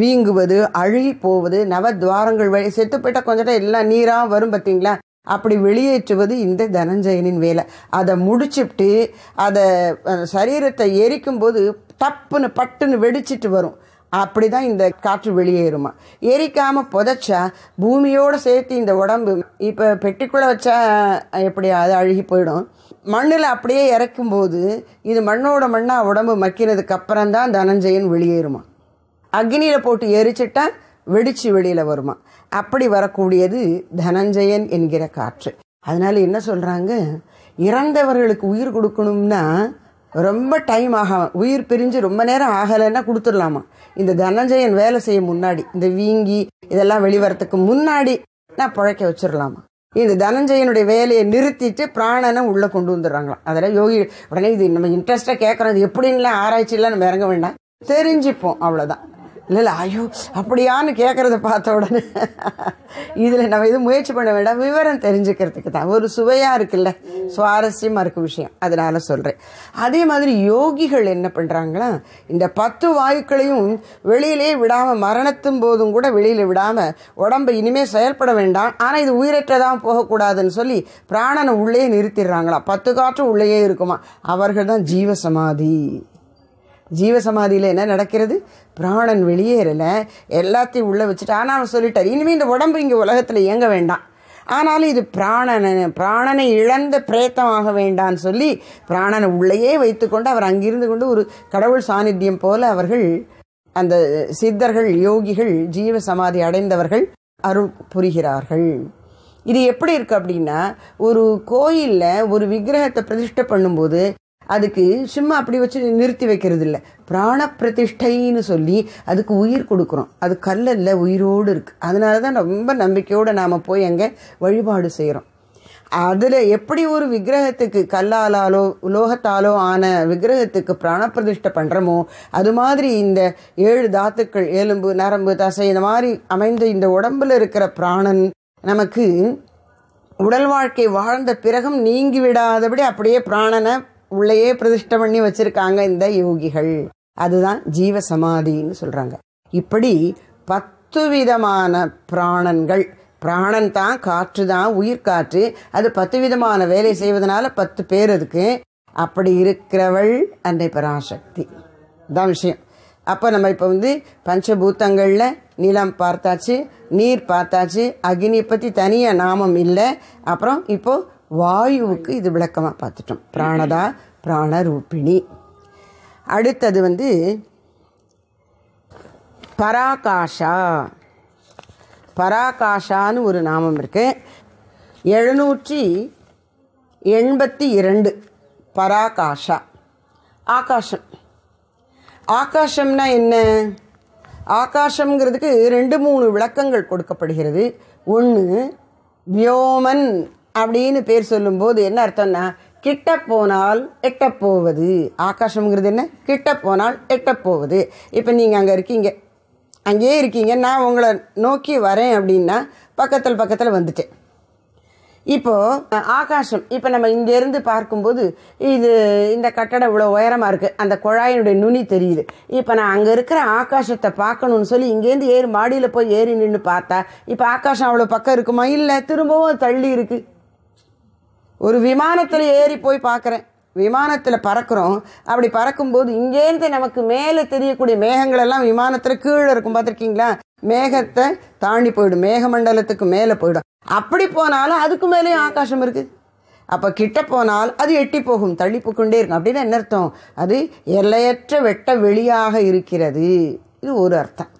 Speaker 1: வீங்குவது அழுகி போவது நவத்வாரங்கள் வழி செத்து போயிட்டால் கொஞ்சம் எல்லாம் நீராக வரும் பார்த்தீங்களா அப்படி வெளியேற்றுவது இந்த தனஞ்சயனின் வேலை அதை முடிச்சுட்டு அதை சரீரத்தை எரிக்கும்போது டப்புன்னு பட்டுன்னு வெடிச்சிட்டு வரும் அப்படி தான் இந்த காற்று வெளியேறுமா எரிக்காமல் புதைச்சா பூமியோடு சேர்த்து இந்த உடம்பு இப்போ பெட்டிக்குள்ளே வச்சா எப்படி அது அழுகி போயிடும் மண்ணில் அப்படியே இறக்கும்போது இது மண்ணோட மண்ணாக உடம்பு மக்கினதுக்கு அப்புறம் தான் தனஞ்சயன் வெளியேறுமா அக்னியில் போட்டு எரிச்சிட்டா வெடிச்சு வெளியில் வருமா அப்படி வரக்கூடியது தனஞ்சயன் என்கிற காற்று அதனால் என்ன சொல்கிறாங்க இறந்தவர்களுக்கு உயிர் கொடுக்கணும்னா ரொம்ப டைம் ஆக உயிர் பிரிஞ்சு ரொம்ப நேரம் ஆகலைன்னா கொடுத்துடலாமா இந்த தனஞ்சயன் வேலை செய்ய முன்னாடி இந்த வீங்கி இதெல்லாம் வெளிவரத்துக்கு முன்னாடி நான் புழைக்க வச்சிடலாமா இந்த தனஞ்சயனுடைய வேலையை நிறுத்திட்டு பிராணனை உள்ளே கொண்டு வந்துடுறாங்களாம் அதெல்லாம் யோகி உடனே இது நம்ம இன்ட்ரெஸ்ட்டாக கேட்குறோம் இது எப்படின்லாம் ஆராய்ச்சியெல்லாம் நம்ம இறங்க வேண்டாம் தெரிஞ்சுப்போம் அவ்வளோதான் இல்லை இல்லை ஐயோ அப்படியான்னு கேட்குறத பார்த்த உடனே இதில் நம்ம எதுவும் முயற்சி பண்ண வேண்டாம் விவரம் தெரிஞ்சுக்கிறதுக்கு தான் ஒரு சுவையாக இருக்குல்ல சுவாரஸ்யமாக இருக்கும் விஷயம் அதனால் சொல்கிறேன் அதே மாதிரி யோகிகள் என்ன பண்ணுறாங்களா இந்த பத்து வாயுக்களையும் வெளியிலே விடாமல் மரணத்தும் போதும் கூட வெளியில் விடாமல் உடம்பு இனிமேல் செயல்பட வேண்டாம் ஆனால் இது உயிரற்றதான் போகக்கூடாதுன்னு சொல்லி பிராணனை உள்ளே நிறுத்திடுறாங்களா பத்து காற்று உள்ளேயே இருக்குமா அவர்கள் தான் ஜீவசமாதி ஜீவசமாதியில் என்ன நடக்கிறது பிராணன் வெளியேறலை எல்லாத்தையும் உள்ளே வச்சுட்டு ஆனால் அவர் சொல்லிட்டார் இனிமேல் இந்த உடம்பு இங்கே உலகத்தில் இயங்க வேண்டாம் ஆனாலும் இது பிராணனை பிராணனை இழந்த பிரேத்தமாக வேண்டான்னு சொல்லி பிராணனை உள்ளேயே வைத்துக்கொண்டு அவர் அங்கிருந்து கொண்டு ஒரு கடவுள் சாநித்தியம் போல அவர்கள் அந்த சித்தர்கள் யோகிகள் ஜீவ சமாதி அடைந்தவர்கள் அருள் புரிகிறார்கள் இது எப்படி இருக்குது அப்படின்னா ஒரு கோயிலில் ஒரு விக்கிரகத்தை பிரதிஷ்டை பண்ணும்போது அதுக்கு சும்மா அப்படி வச்சு நிறுத்தி வைக்கிறது இல்லை பிராண பிரதிஷ்டைன்னு சொல்லி அதுக்கு உயிர் கொடுக்குறோம் அது கல்லல்ல உயிரோடு இருக்குது அதனால தான் ரொம்ப நம்பிக்கையோடு நாம் போய் அங்கே வழிபாடு செய்கிறோம் அதில் எப்படி ஒரு விக்கிரகத்துக்கு கல்லாலாலோ உலோகத்தாலோ ஆன விக்கிரகத்துக்கு பிராணப்பிரதிஷ்டை பண்ணுறோமோ அது மாதிரி இந்த ஏழு தாத்துக்கள் எலும்பு நரம்பு தசை இந்த மாதிரி அமைந்த இந்த உடம்பில் இருக்கிற பிராணன் நமக்கு உடல் வாழ்க்கை வாழ்ந்த பிறகும் நீங்கி விடாதபடி அப்படியே பிராணனை உள்ளேயே பிரதிஷ்டை பண்ணி வச்சுருக்காங்க இந்த யோகிகள் அதுதான் ஜீவ சமாதின்னு சொல்கிறாங்க இப்படி பத்து விதமான பிராணன்கள் பிராணன் தான் காற்று தான் உயிர் காற்று அது பத்து விதமான வேலை செய்வதனால பத்து பேர் அதுக்கு அப்படி இருக்கிறவள் அந்த பராசக்தி தான் விஷயம் அப்போ நம்ம இப்போ வந்து பஞ்சபூத்தங்களில் நிலம் பார்த்தாச்சு நீர் பார்த்தாச்சு அக்னியை பற்றி தனியாக நாமம் இல்லை அப்புறம் இப்போது வாயுவுக்கு இது விளக்கமாக பார்த்துட்டோம் பிராணதா பிராணரூபிணி அடுத்தது வந்து பராகாஷா பராகாஷான்னு ஒரு நாமம் இருக்குது எழுநூற்றி எண்பத்தி இரண்டு பராகாஷா ஆகாஷம் ஆகாஷம்னா என்ன ஆகாஷங்கிறதுக்கு ரெண்டு மூணு விளக்கங்கள் கொடுக்கப்படுகிறது ஒன்று வியோமன் அப்படின்னு பேர் சொல்லும்போது என்ன அர்த்தம்னா கிட்ட போனால் எட்ட போவது ஆகாசம்ங்கிறது என்ன கிட்ட போனால் எட்ட போவது இப்போ நீங்கள் அங்கே இருக்கீங்க அங்கேயே இருக்கீங்க நான் உங்களை நோக்கி வரேன் அப்படின்னா பக்கத்தில் பக்கத்தில் வந்துட்டேன் இப்போது ஆகாசம் இப்போ நம்ம இங்கேருந்து பார்க்கும்போது இது இந்த கட்டடம் இவ்வளோ உயரமாக இருக்குது அந்த குழாயினுடைய நுனி தெரியுது இப்போ நான் அங்கே இருக்கிற ஆகாசத்தை பார்க்கணுன்னு சொல்லி இங்கேருந்து ஏறி மாடியில் போய் ஏறி நின்று பார்த்தா இப்போ ஆகாசம் அவ்வளோ பக்கம் இருக்குமா இல்லை திரும்பவும் தள்ளி இருக்குது ஒரு விமானத்தில் ஏறி போய் பார்க்குறேன் விமானத்தில் பறக்கிறோம் அப்படி பறக்கும்போது இங்கேருந்து நமக்கு மேலே தெரியக்கூடிய மேகங்கள் எல்லாம் விமானத்தில் கீழே இருக்கும் பார்த்துருக்கீங்களா மேகத்தை தாண்டி போயிடும் மேகமண்டலத்துக்கு மேலே போயிடும் அப்படி போனாலும் அதுக்கு மேலேயும் ஆகாசம் இருக்குது அப்போ கிட்ட போனால் அது எட்டி போகும் தள்ளி போக்கொண்டே இருக்கும் அப்படின்னு என்ன அர்த்தம் அது எல்லையற்ற வெட்ட வெளியாக இருக்கிறது இது ஒரு அர்த்தம்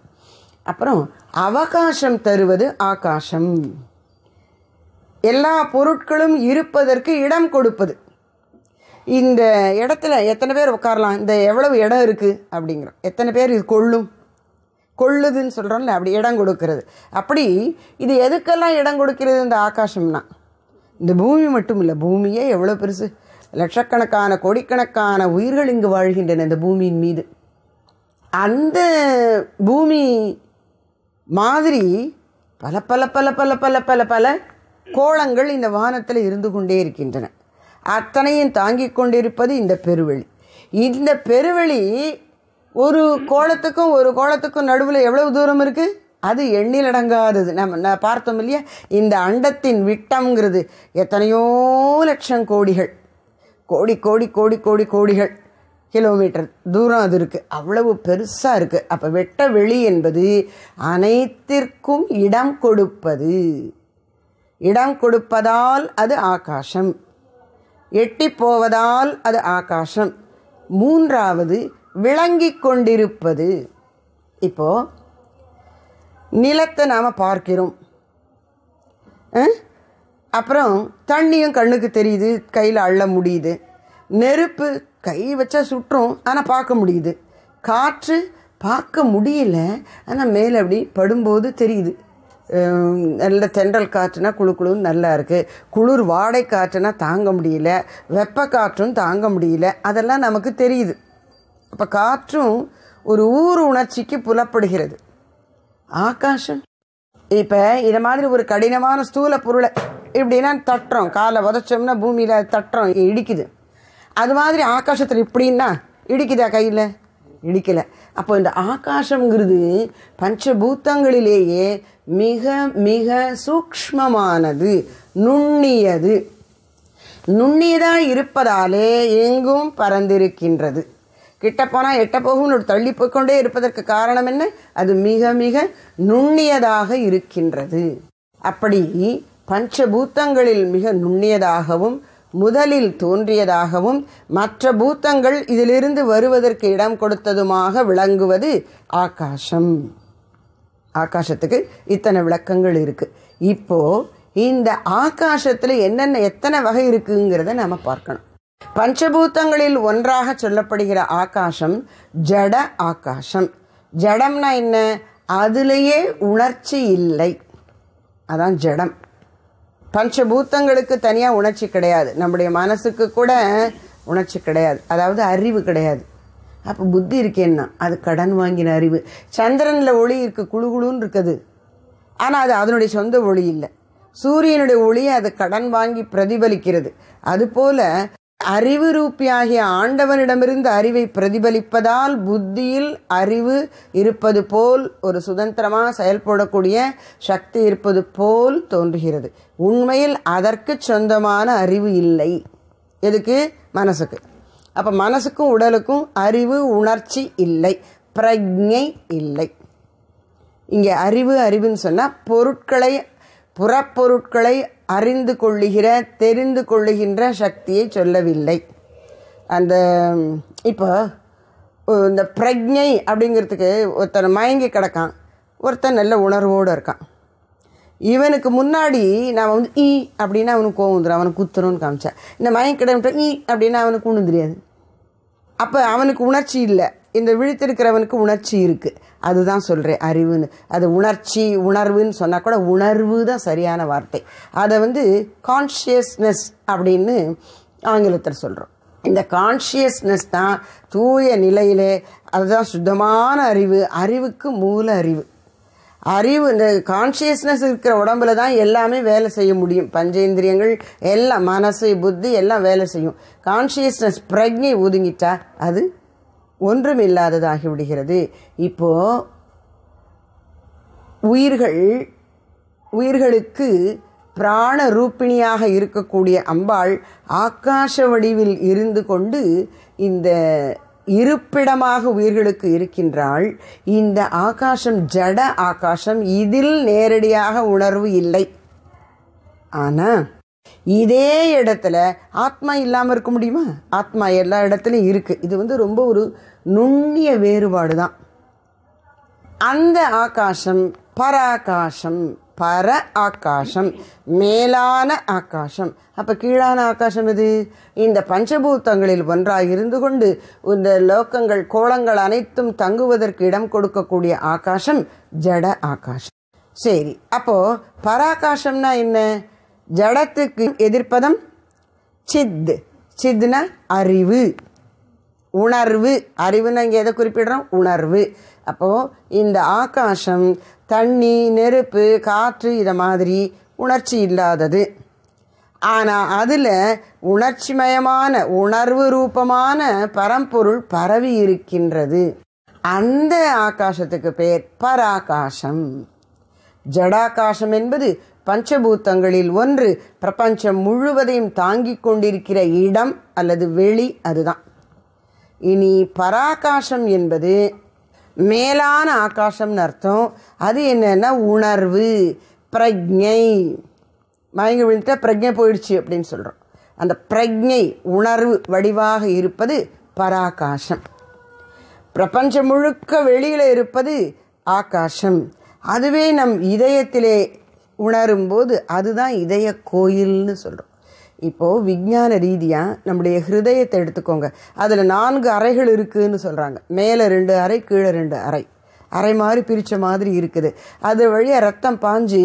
Speaker 1: அப்புறம் அவகாசம் தருவது ஆகாசம் எல்லா பொருட்களும் இருப்பதற்கு இடம் கொடுப்பது இந்த இடத்துல எத்தனை பேர் உட்காரலாம் இந்த எவ்வளவு இடம் இருக்குது அப்படிங்கிறோம் எத்தனை பேர் இது கொள்ளும் கொள்ளுதுன்னு சொல்கிறோம்ல அப்படி இடம் கொடுக்கறது அப்படி இது எதுக்கெல்லாம் இடம் கொடுக்கிறது இந்த ஆகாசம்னா இந்த பூமி மட்டும் இல்லை பூமியே எவ்வளோ பெருசு லட்சக்கணக்கான கோடிக்கணக்கான உயிர்கள் இங்கு வாழ்கின்றன இந்த பூமியின் மீது அந்த பூமி மாதிரி பல பல பல பல பல பல பல கோலங்கள் இந்த வானத்தில் இருந்து கொண்டே இருக்கின்றன அத்தனையும் தாங்கிக் கொண்டிருப்பது இந்த பெருவெளி இந்த பெருவெளி ஒரு கோலத்துக்கும் ஒரு கோலத்துக்கும் நடுவில் எவ்வளவு தூரம் இருக்குது அது எண்ணிலடங்காதது நம்ம பார்த்தோம் இல்லையா இந்த அண்டத்தின் விட்டம்ங்கிறது எத்தனையோ லட்சம் கோடிகள் கோடி கோடி கோடி கோடி கோடிகள் கிலோமீட்டர் தூரம் அது இருக்குது அவ்வளவு பெருசாக இருக்குது அப்போ வெட்ட வெளி என்பது அனைத்திற்கும் இடம் கொடுப்பது இடம் கொடுப்பதால் அது ஆகாசம் எட்டி போவதால் அது ஆகாசம் மூன்றாவது விளங்கி கொண்டிருப்பது இப்போது நிலத்தை நாம் பார்க்கிறோம் அப்புறம் தண்ணியும் கண்ணுக்கு தெரியுது கையில் அள்ள முடியுது நெருப்பு கை வச்சா சுற்றும் ஆனால் பார்க்க முடியுது காற்று பார்க்க முடியல ஆனால் மேலே அப்படி படும்போது தெரியுது நல்ல தென்றல் காற்றுனா குழு குழுன்னு நல்லா இருக்குது குளிர் வாடை காற்றுனா தாங்க முடியல வெப்ப காற்றும் தாங்க முடியல அதெல்லாம் நமக்கு தெரியுது அப்போ காற்றும் ஒரு ஊர் உணர்ச்சிக்கு புலப்படுகிறது ஆகாஷம் இப்போ இதை மாதிரி ஒரு கடினமான ஸ்தூல பொருளை இப்படின்னா தட்டுறோம் காலை உதச்சோம்னா பூமியில் தட்டுறோம் இடிக்குது அது மாதிரி ஆகாசத்தில் இப்படின்னா இடிக்குதா கையில் இடிக்கலை அப்போ இந்த ஆகாசங்கிறது பஞ்சபூத்தங்களிலேயே மிக மிக சூக்மமானது நுண்ணியது நுண்ணியதாக இருப்பதாலே எங்கும் பறந்திருக்கின்றது கிட்ட போனால் எட்ட போகும் தள்ளி போய்கொண்டே இருப்பதற்கு காரணம் என்ன அது மிக மிக நுண்ணியதாக இருக்கின்றது அப்படி பஞ்சபூத்தங்களில் மிக நுண்ணியதாகவும் முதலில் தோன்றியதாகவும் மற்ற பூத்தங்கள் இதிலிருந்து வருவதற்கு இடம் கொடுத்ததுமாக விளங்குவது ஆகாசம் ஆகாசத்துக்கு இத்தனை விளக்கங்கள் இருக்குது இப்போது இந்த ஆகாசத்தில் என்னென்ன எத்தனை வகை இருக்குங்கிறத நாம் பார்க்கணும் பஞ்சபூத்தங்களில் ஒன்றாக சொல்லப்படுகிற ஆகாசம் ஜட ஆகாசம் ஜடம்னா என்ன அதுலேயே உணர்ச்சி இல்லை அதான் ஜடம் பஞ்சபூத்தங்களுக்கு தனியாக உணர்ச்சி கிடையாது நம்முடைய மனசுக்கு கூட உணர்ச்சி கிடையாது அதாவது அறிவு கிடையாது அப்போ புத்தி இருக்கேன்னா அது கடன் வாங்கின அறிவு சந்திரனில் ஒளி இருக்குது குழு குழுன்னு இருக்குது ஆனால் அது அதனுடைய சொந்த ஒளி இல்லை சூரியனுடைய ஒளியை அது கடன் வாங்கி பிரதிபலிக்கிறது அதுபோல அறிவு ரூபியாகிய ஆண்டவனிடமிருந்து அறிவை பிரதிபலிப்பதால் புத்தியில் அறிவு இருப்பது போல் ஒரு சுதந்திரமாக செயல்படக்கூடிய சக்தி இருப்பது போல் தோன்றுகிறது உண்மையில் அதற்கு சொந்தமான அறிவு இல்லை எதுக்கு மனசுக்கு அப்போ மனசுக்கும் உடலுக்கும் அறிவு உணர்ச்சி இல்லை பிரஜை இல்லை இங்கே அறிவு அறிவுன்னு சொன்னால் பொருட்களை புறப்பொருட்களை அறிந்து கொள்ளுகிற தெரிந்து கொள்ளுகின்ற சக்தியை சொல்லவில்லை அந்த இப்போ இந்த பிரஜை அப்படிங்கிறதுக்கு ஒருத்தன் மயங்கி கிடக்கான் ஒருத்தன் நல்ல உணர்வோடு இருக்கான் இவனுக்கு முன்னாடி நான் வந்து ஈ அப்படின்னா அவனுக்கு கோவம் வந்துடும் அவனுக்கு குத்துறோன்னு காமிச்சேன் இந்த மயங்கி கிடக்கிட்ட ஈ அப்படின்னா அவனுக்கு ஒன்றும் தெரியாது அப்போ அவனுக்கு உணர்ச்சி இல்லை இந்த விழித்திருக்கிறவனுக்கு உணர்ச்சி இருக்குது அதுதான் சொல்கிறேன் அறிவுன்னு அது உணர்ச்சி உணர்வுன்னு சொன்னால் கூட உணர்வு தான் சரியான வார்த்தை அதை வந்து கான்ஷியஸ்னஸ் அப்படின்னு ஆங்கிலத்தில் சொல்கிறோம் இந்த கான்ஷியஸ்னஸ் தான் தூய நிலையிலே அதுதான் சுத்தமான அறிவு அறிவுக்கு மூல அறிவு அறிவு இந்த கான்ஷியஸ்னஸ் இருக்கிற உடம்புல தான் எல்லாமே வேலை செய்ய முடியும் பஞ்சேந்திரியங்கள் எல்லாம் மனசு புத்தி எல்லாம் வேலை செய்யும் கான்ஷியஸ்னஸ் பிரஜை ஒதுங்கிட்டா அது ஒன்றும் இல்லாததாகி விடுகிறது இப்போது உயிர்கள் உயிர்களுக்கு பிராண ரூபிணியாக இருக்கக்கூடிய அம்பாள் ஆகாஷ வடிவில் இருந்து கொண்டு இந்த இருப்பிடமாக உயிர்களுக்கு இருக்கின்றாள் இந்த ஆகாசம் ஜட ஆகாசம் இதில் நேரடியாக உணர்வு இல்லை ஆனால் இதே இடத்துல ஆத்மா இல்லாமல் இருக்க முடியுமா ஆத்மா எல்லா இடத்துலையும் இருக்குது இது வந்து ரொம்ப ஒரு நுண்ணிய வேறுபாடு தான் அந்த ஆகாசம் பராகாசம் பர ஆகாசம் மேலான ஆகாசம் அப்போ கீழான ஆகாசம் இது இந்த பஞ்சபூத்தங்களில் ஒன்றாக இருந்து கொண்டு இந்த லோக்கங்கள் கோலங்கள் அனைத்தும் தங்குவதற்கு இடம் கொடுக்கக்கூடிய ஆகாசம் ஜட ஆகாசம் சரி அப்போது பராகாசம்னா என்ன ஜடத்துக்கு எதிர்ப்பதம் சித் சித்னா அறிவு உணர்வு அறிவுன்னு இங்கே எதை குறிப்பிடுறோம் உணர்வு அப்போது இந்த ஆகாசம் தண்ணி நெருப்பு காற்று இதை மாதிரி உணர்ச்சி இல்லாதது ஆனால் அதில் உணர்ச்சிமயமான உணர்வு ரூபமான பரம்பொருள் பரவி இருக்கின்றது அந்த ஆகாசத்துக்கு பேர் பராகாசம் ஜடாகாசம் என்பது பஞ்சபூத்தங்களில் ஒன்று பிரபஞ்சம் முழுவதையும் தாங்கிக் கொண்டிருக்கிற இடம் அல்லது வெளி அதுதான் இனி பராகாசம் என்பது மேலான ஆகாசம்னு அர்த்தம் அது என்னென்னா உணர்வு பிரஜை மயங்கி விழுந்துட்டால் பிரஜை போயிடுச்சு அப்படின்னு சொல்கிறோம் அந்த பிரஜை உணர்வு வடிவாக இருப்பது பராகாசம் பிரபஞ்சம் முழுக்க வெளியில் இருப்பது ஆகாசம் அதுவே நம் இதயத்திலே உணரும்போது அதுதான் இதய கோயில்னு சொல்கிறோம் இப்போது விஞ்ஞான ரீதியாக நம்முடைய ஹிருதயத்தை எடுத்துக்கோங்க அதில் நான்கு அறைகள் இருக்குதுன்னு சொல்கிறாங்க மேலே ரெண்டு அறை கீழே ரெண்டு அறை அறை மாதிரி பிரித்த மாதிரி இருக்குது அது வழியாக ரத்தம் பாஞ்சு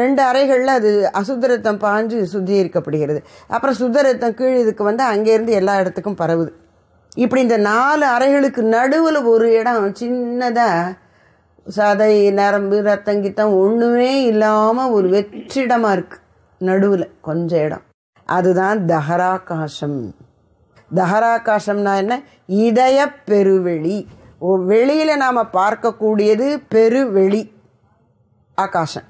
Speaker 1: ரெண்டு அறைகளில் அது அசுத்த ரத்தம் பாஞ்சு சுத்திகரிக்கப்படுகிறது அப்புறம் சுத்த ரத்தம் கீழ் இதுக்கு வந்து அங்கேருந்து எல்லா இடத்துக்கும் பரவுது இப்படி இந்த நாலு அறைகளுக்கு நடுவில் ஒரு இடம் சின்னதாக சதை நரம்பு ரத்தம் ஒன்றுமே இல்லாமல் ஒரு வெற்றிடமாக இருக்குது நடுவில் கொஞ்சம் இடம் அதுதான் தஹராகாசம் தஹராகாசம்னா என்ன இதய பெருவெளி வெளியில் நாம் பார்க்கக்கூடியது பெருவெளி ஆகாசம்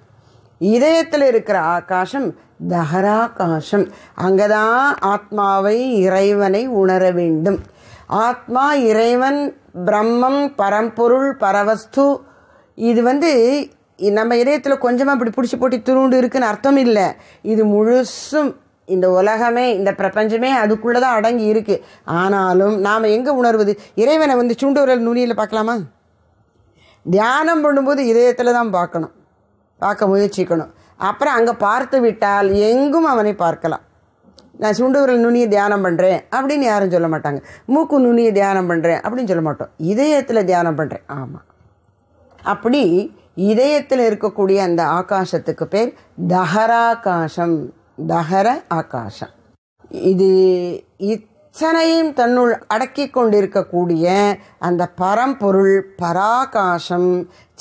Speaker 1: இதயத்தில் இருக்கிற ஆகாசம் தஹராகாசம் அங்கே தான் ஆத்மாவை இறைவனை உணர வேண்டும் ஆத்மா இறைவன் பிரம்மம் பரம்பொருள் பரவஸ்து இது வந்து நம்ம இதயத்தில் கொஞ்சமாக இப்படி பிடிச்சி போட்டி துருண்டு இருக்குன்னு அர்த்தம் இல்லை இது முழுசும் இந்த உலகமே இந்த பிரபஞ்சமே அதுக்குள்ளே தான் அடங்கி இருக்குது ஆனாலும் நாம் எங்கே உணர்வது இறைவனை வந்து சுண்டுவிரல் நுனியில் பார்க்கலாமா தியானம் பண்ணும்போது இதயத்தில் தான் பார்க்கணும் பார்க்க முயற்சிக்கணும் அப்புறம் அங்கே பார்த்து விட்டால் எங்கும் அவனை பார்க்கலாம் நான் சுண்டு நுனியை தியானம் பண்ணுறேன் அப்படின்னு யாரும் சொல்ல மாட்டாங்க மூக்கு நுனியை தியானம் பண்ணுறேன் அப்படின்னு சொல்ல மாட்டோம் இதயத்தில் தியானம் பண்ணுறேன் ஆமாம் அப்படி இதயத்தில் இருக்கக்கூடிய அந்த ஆகாசத்துக்கு பேர் தஹராகாசம் தகர ஆகாஷம் இது இத்தனையும் தன்னுள் அடக்கி கொண்டிருக்கக்கூடிய அந்த பரம்பொருள் பராகாசம்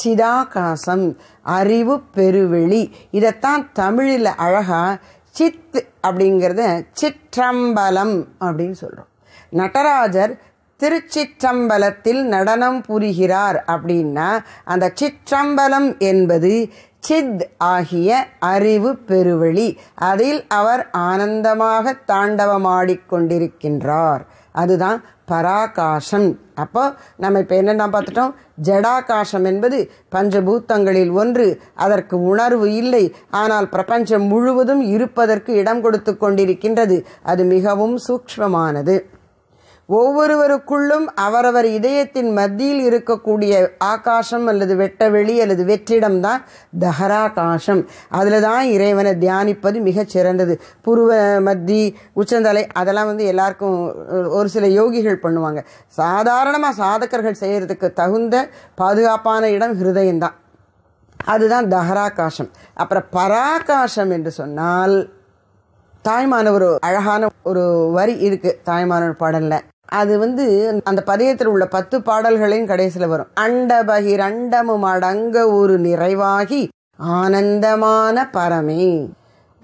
Speaker 1: சிதாகாசம் அறிவு பெருவெளி இதைத்தான் தமிழில் அழகாக சித் அப்படிங்கிறத சிற்றம்பலம் அப்படின்னு சொல்கிறோம் நடராஜர் திருச்சிற்றம்பலத்தில் நடனம் புரிகிறார் அப்படின்னா அந்த சிற்றம்பலம் என்பது சித் ஆகிய அறிவு பெருவெளி அதில் அவர் ஆனந்தமாக தாண்டவமாடிக்கொண்டிருக்கின்றார் அதுதான் பராகாசம் அப்போ நம்ம இப்போ என்னென்ன பார்த்துட்டோம் ஜடாகாசம் என்பது பஞ்சபூத்தங்களில் ஒன்று அதற்கு உணர்வு இல்லை ஆனால் பிரபஞ்சம் முழுவதும் இருப்பதற்கு இடம் கொடுத்து கொண்டிருக்கின்றது அது மிகவும் சூக்ஷ்மமானது ஒவ்வொருவருக்குள்ளும் அவரவர் இதயத்தின் மத்தியில் இருக்கக்கூடிய ஆகாசம் அல்லது வெட்டவெளி அல்லது வெற்றிடம் தான் தஹராகாசம் அதில் தான் இறைவனை தியானிப்பது மிகச் சிறந்தது புருவ மத்தி உச்சந்தலை அதெல்லாம் வந்து எல்லாருக்கும் ஒரு சில யோகிகள் பண்ணுவாங்க சாதாரணமாக சாதகர்கள் செய்கிறதுக்கு தகுந்த பாதுகாப்பான இடம் ஹிருதயம்தான் அதுதான் தஹராகாசம் அப்புறம் பராகாசம் என்று சொன்னால் தாய்மான ஒரு அழகான ஒரு வரி இருக்குது தாய்மானவர் பாடலில் அது வந்து அந்த பதியத்தில் உள்ள பத்து பாடல்களையும் கடைசியில் வரும் அண்ட பகிரண்டமும் அடங்க ஒரு நிறைவாகி ஆனந்தமான பரமே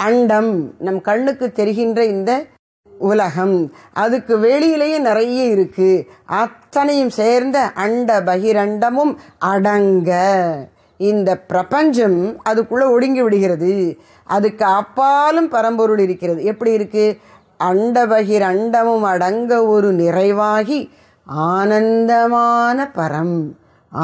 Speaker 1: அண்டம் நம் கண்ணுக்கு தெரிகின்ற இந்த உலகம் அதுக்கு வெளியிலேயே நிறைய இருக்கு அத்தனையும் சேர்ந்த அண்ட பகிரண்டமும் அடங்க இந்த பிரபஞ்சம் அதுக்குள்ளே ஒடுங்கி விடுகிறது அதுக்கு அப்பாலும் பரம்பொருள் இருக்கிறது எப்படி இருக்குது அண்டபகிரண்டமும் அடங்க ஒரு நிறைவாகி ஆனந்தமான பரம்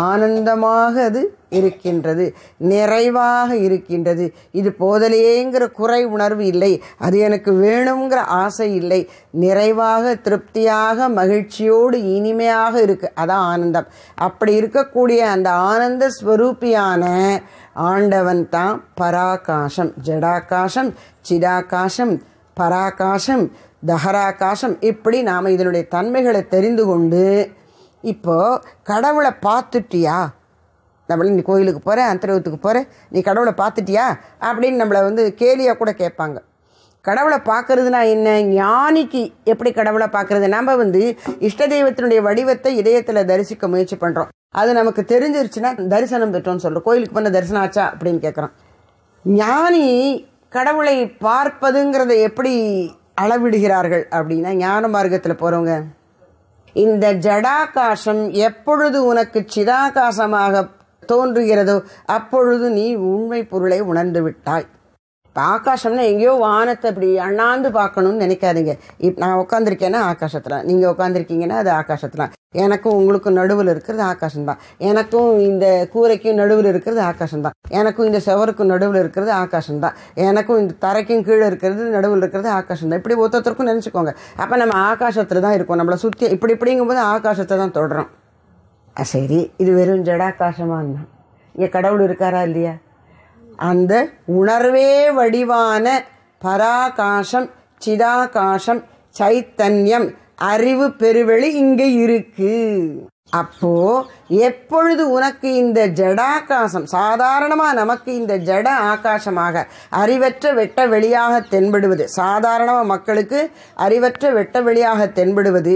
Speaker 1: ஆனந்தமாக அது இருக்கின்றது நிறைவாக இருக்கின்றது இது போதலேங்கிற குறை உணர்வு இல்லை அது எனக்கு வேணுங்கிற ஆசை இல்லை நிறைவாக திருப்தியாக மகிழ்ச்சியோடு இனிமையாக இருக்குது அதான் ஆனந்தம் அப்படி இருக்கக்கூடிய அந்த ஆனந்த ஸ்வரூபியான ஆண்டவன் தான் பராகாசம் ஜடாகாசம் சிடாகாசம் பராகாசம் தஹராகாசம் இப்படி நாம் இதனுடைய தன்மைகளை தெரிந்து கொண்டு இப்போது கடவுளை பார்த்துட்டியா நம்மள நீ கோயிலுக்கு போகிறேன் அந்தரவத்துக்கு போகிற நீ கடவுளை பார்த்துட்டியா அப்படின்னு நம்மளை வந்து கேலியாக கூட கேட்பாங்க கடவுளை பார்க்கறதுனா என்ன ஞானிக்கு எப்படி கடவுளை பார்க்கறது நம்ம வந்து இஷ்ட தெய்வத்தினுடைய வடிவத்தை இதயத்தில் தரிசிக்க முயற்சி பண்ணுறோம் அது நமக்கு தெரிஞ்சிருச்சுன்னா தரிசனம் பெற்றோம்னு சொல்கிறோம் கோயிலுக்கு போன தரிசனம் ஆச்சா அப்படின்னு கேட்குறோம் ஞானி கடவுளை பார்ப்பதுங்கிறத எப்படி அளவிடுகிறார்கள் அப்படின்னா ஞான மார்க்கத்தில் போகிறவங்க இந்த ஜடாகாசம் எப்பொழுது உனக்கு சிதாகாசமாக தோன்றுகிறதோ அப்பொழுது நீ உண்மை பொருளை உணர்ந்து விட்டாய் இப்போ ஆகாசம்னா எங்கேயோ வானத்தை அப்படி அண்ணாந்து பார்க்கணும்னு நினைக்காதீங்க இப் நான் உட்காந்துருக்கேன்னா ஆகாசத்தில் நீங்கள் உட்காந்துருக்கீங்கன்னா அது ஆகாசத்தில் எனக்கும் உங்களுக்கும் நடுவில் இருக்கிறது ஆகாசம்தான் தான் எனக்கும் இந்த கூரைக்கும் நடுவில் இருக்கிறது ஆகாசம்தான் தான் எனக்கும் இந்த செவருக்கும் நடுவில் இருக்கிறது ஆகாசம் தான் எனக்கும் இந்த தரைக்கும் கீழே இருக்கிறது நடுவில் இருக்கிறது ஆகாசம் தான் இப்படி ஒருத்தருக்கும் நினச்சிக்கோங்க அப்போ நம்ம ஆகாசத்தில் தான் இருக்கோம் நம்மளை சுற்றி இப்படி இப்படிங்கும்போது ஆகாசத்தை தான் தொடரும் சரி இது வெறும் ஜடாகாசமாக இருந்தான் இங்கே கடவுள் இருக்காரா இல்லையா அந்த உணர்வே வடிவான பராகாசம் சிதாகாசம் சைத்தன்யம் அறிவு பெருவெளி இங்கே இருக்கு அப்போ எப்பொழுது உனக்கு இந்த ஜடாகாசம் சாதாரணமாக நமக்கு இந்த ஜட ஆகாசமாக அறிவற்ற வெட்ட வெளியாக தென்படுவது சாதாரணமாக மக்களுக்கு அறிவற்ற வெட்ட வெளியாக தென்படுவது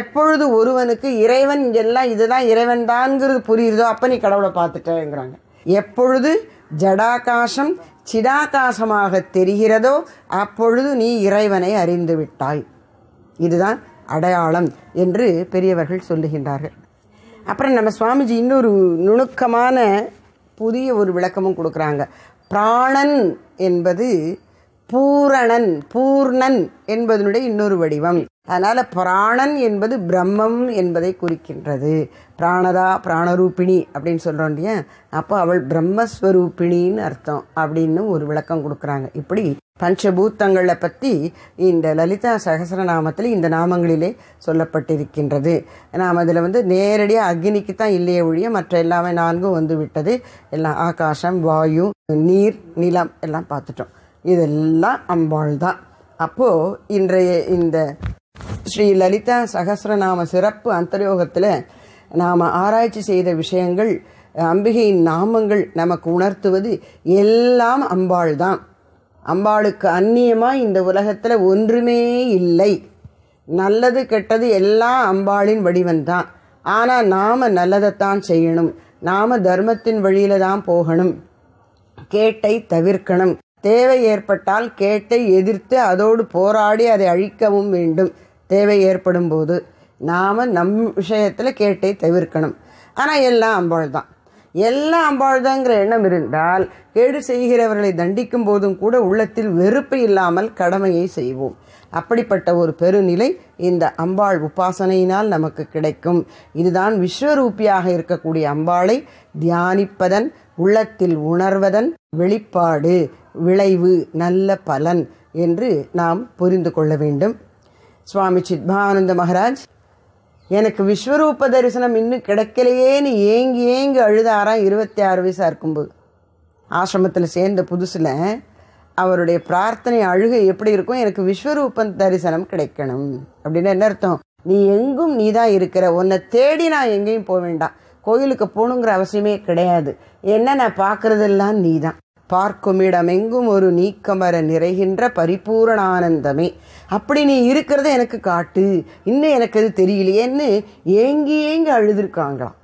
Speaker 1: எப்பொழுது ஒருவனுக்கு இறைவன் எல்லாம் இதுதான் இறைவன் தான்ங்கிறது புரியுதோ அப்போ நீ கடவுளை பார்த்துட்டேங்கிறாங்க எப்பொழுது ஜடாகாசம் சிடாகாசமாக தெரிகிறதோ அப்பொழுது நீ இறைவனை அறிந்து விட்டாய் இதுதான் அடையாளம் என்று பெரியவர்கள் சொல்லுகின்றார்கள் அப்புறம் நம்ம சுவாமிஜி இன்னொரு நுணுக்கமான புதிய ஒரு விளக்கமும் கொடுக்குறாங்க பிராணன் என்பது பூரணன் பூர்ணன் என்பதனுடைய இன்னொரு வடிவம் அதனால் பிராணன் என்பது பிரம்மம் என்பதை குறிக்கின்றது பிராணதா பிராணரூபிணி அப்படின்னு சொல்கிறோம் இல்லையா அப்போ அவள் பிரம்மஸ்வரூபிணின்னு அர்த்தம் அப்படின்னு ஒரு விளக்கம் கொடுக்குறாங்க இப்படி பஞ்சபூத்தங்களை பற்றி இந்த லலிதா சகசரநாமத்தில் இந்த நாமங்களிலே சொல்லப்பட்டிருக்கின்றது நாம் அதில் வந்து நேரடியாக அக்னிக்கு தான் இல்லையே ஒழிய மற்ற எல்லாமே நான்கும் வந்து விட்டது எல்லாம் ஆகாசம் வாயு நீர் நிலம் எல்லாம் பார்த்துட்டோம் இதெல்லாம் அம்பாள் தான் அப்போது இன்றைய இந்த ஸ்ரீ லலிதா சகசிரநாம சிறப்பு அந்தயோகத்தில் நாம் ஆராய்ச்சி செய்த விஷயங்கள் அம்பிகையின் நாமங்கள் நமக்கு உணர்த்துவது எல்லாம் அம்பாள் தான் அம்பாளுக்கு அந்நியமாக இந்த உலகத்தில் ஒன்றுமே இல்லை நல்லது கெட்டது எல்லாம் அம்பாளின் வடிவன் தான் ஆனால் நாம் நல்லதைத்தான் செய்யணும் நாம் தர்மத்தின் வழியில் தான் போகணும் கேட்டை தவிர்க்கணும் தேவை ஏற்பட்டால் கேட்டை எதிர்த்து அதோடு போராடி அதை அழிக்கவும் வேண்டும் தேவை ஏற்படும் போது நாம் நம் விஷயத்தில் கேட்டே தவிர்க்கணும் ஆனால் எல்லாம் அம்பாள் தான் எல்லாம் அம்பாள் தாங்கிற எண்ணம் இருந்தால் கேடு செய்கிறவர்களை தண்டிக்கும் போதும் கூட உள்ளத்தில் வெறுப்பு இல்லாமல் கடமையை செய்வோம் அப்படிப்பட்ட ஒரு பெருநிலை இந்த அம்பாள் உபாசனையினால் நமக்கு கிடைக்கும் இதுதான் விஸ்வரூபியாக இருக்கக்கூடிய அம்பாளை தியானிப்பதன் உள்ளத்தில் உணர்வதன் வெளிப்பாடு விளைவு நல்ல பலன் என்று நாம் புரிந்து கொள்ள வேண்டும் சுவாமி சித்பானந்த மகராஜ் எனக்கு விஸ்வரூப தரிசனம் இன்னும் கிடைக்கலையேன்னு ஏங்கி ஏங்கி அழுதாராம் இருபத்தி ஆறு வயசாக இருக்கும்போது ஆசிரமத்தில் சேர்ந்த புதுசில் அவருடைய பிரார்த்தனை அழுகை எப்படி இருக்கும் எனக்கு விஸ்வரூபம் தரிசனம் கிடைக்கணும் அப்படின்னு என்ன அர்த்தம் நீ எங்கும் நீ தான் இருக்கிற உன்னை தேடி நான் எங்கேயும் போக வேண்டாம் கோயிலுக்கு போகணுங்கிற அவசியமே கிடையாது என்ன நான் பார்க்குறதெல்லாம் நீ தான் பார்க்குமிடமெங்கும் ஒரு நீக்கமர நிறைகின்ற பரிபூரண ஆனந்தமே அப்படி நீ இருக்கிறத எனக்கு காட்டு இன்னும் எனக்கு அது தெரியலையேன்னு ஏங்கி ஏங்கி அழுதுருக்காங்களாம்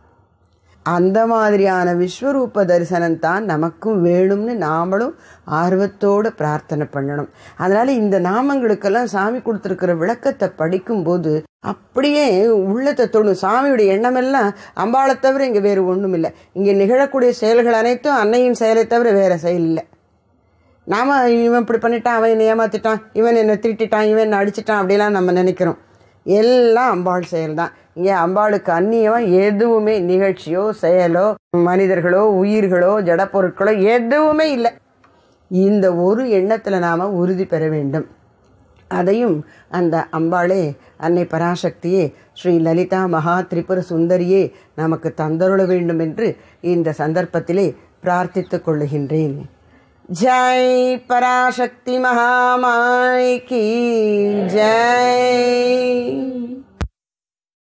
Speaker 1: அந்த மாதிரியான விஸ்வரூப தரிசனம் தான் நமக்கும் வேணும்னு நாமளும் ஆர்வத்தோடு பிரார்த்தனை பண்ணணும் அதனால் இந்த நாமங்களுக்கெல்லாம் சாமி கொடுத்துருக்கிற விளக்கத்தை படிக்கும்போது அப்படியே உள்ளத்தை தொடும் சாமியுடைய எண்ணமெல்லாம் அம்பாளை தவிர இங்கே வேறு ஒன்றும் இல்லை இங்கே நிகழக்கூடிய செயல்கள் அனைத்தும் அன்னையின் செயலை தவிர வேறு செயல் இல்லை நாம இவன் இப்படி பண்ணிட்டான் அவன் என்னை ஏமாத்திட்டான் இவன் என்னை திருட்டிட்டான் இவன் என்னை அடிச்சிட்டான் அப்படிலாம் நம்ம நினைக்கிறோம் எல்லாம் அம்பாள் செயல் தான் இங்கே அம்பாளுக்கு அந்நியமாக எதுவுமே நிகழ்ச்சியோ செயலோ மனிதர்களோ உயிர்களோ ஜடப்பொருட்களோ எதுவுமே இல்லை இந்த ஒரு எண்ணத்தில் நாம் உறுதி பெற வேண்டும் அதையும் அந்த அம்பாளே அன்னை பராசக்தியே ஸ்ரீ லலிதா மகா திரிபுர சுந்தரியே நமக்கு தந்தருள வேண்டும் என்று இந்த சந்தர்ப்பத்திலே பிரார்த்தித்து கொள்ளுகின்றேன் जय पराशक्ति महामाई की जय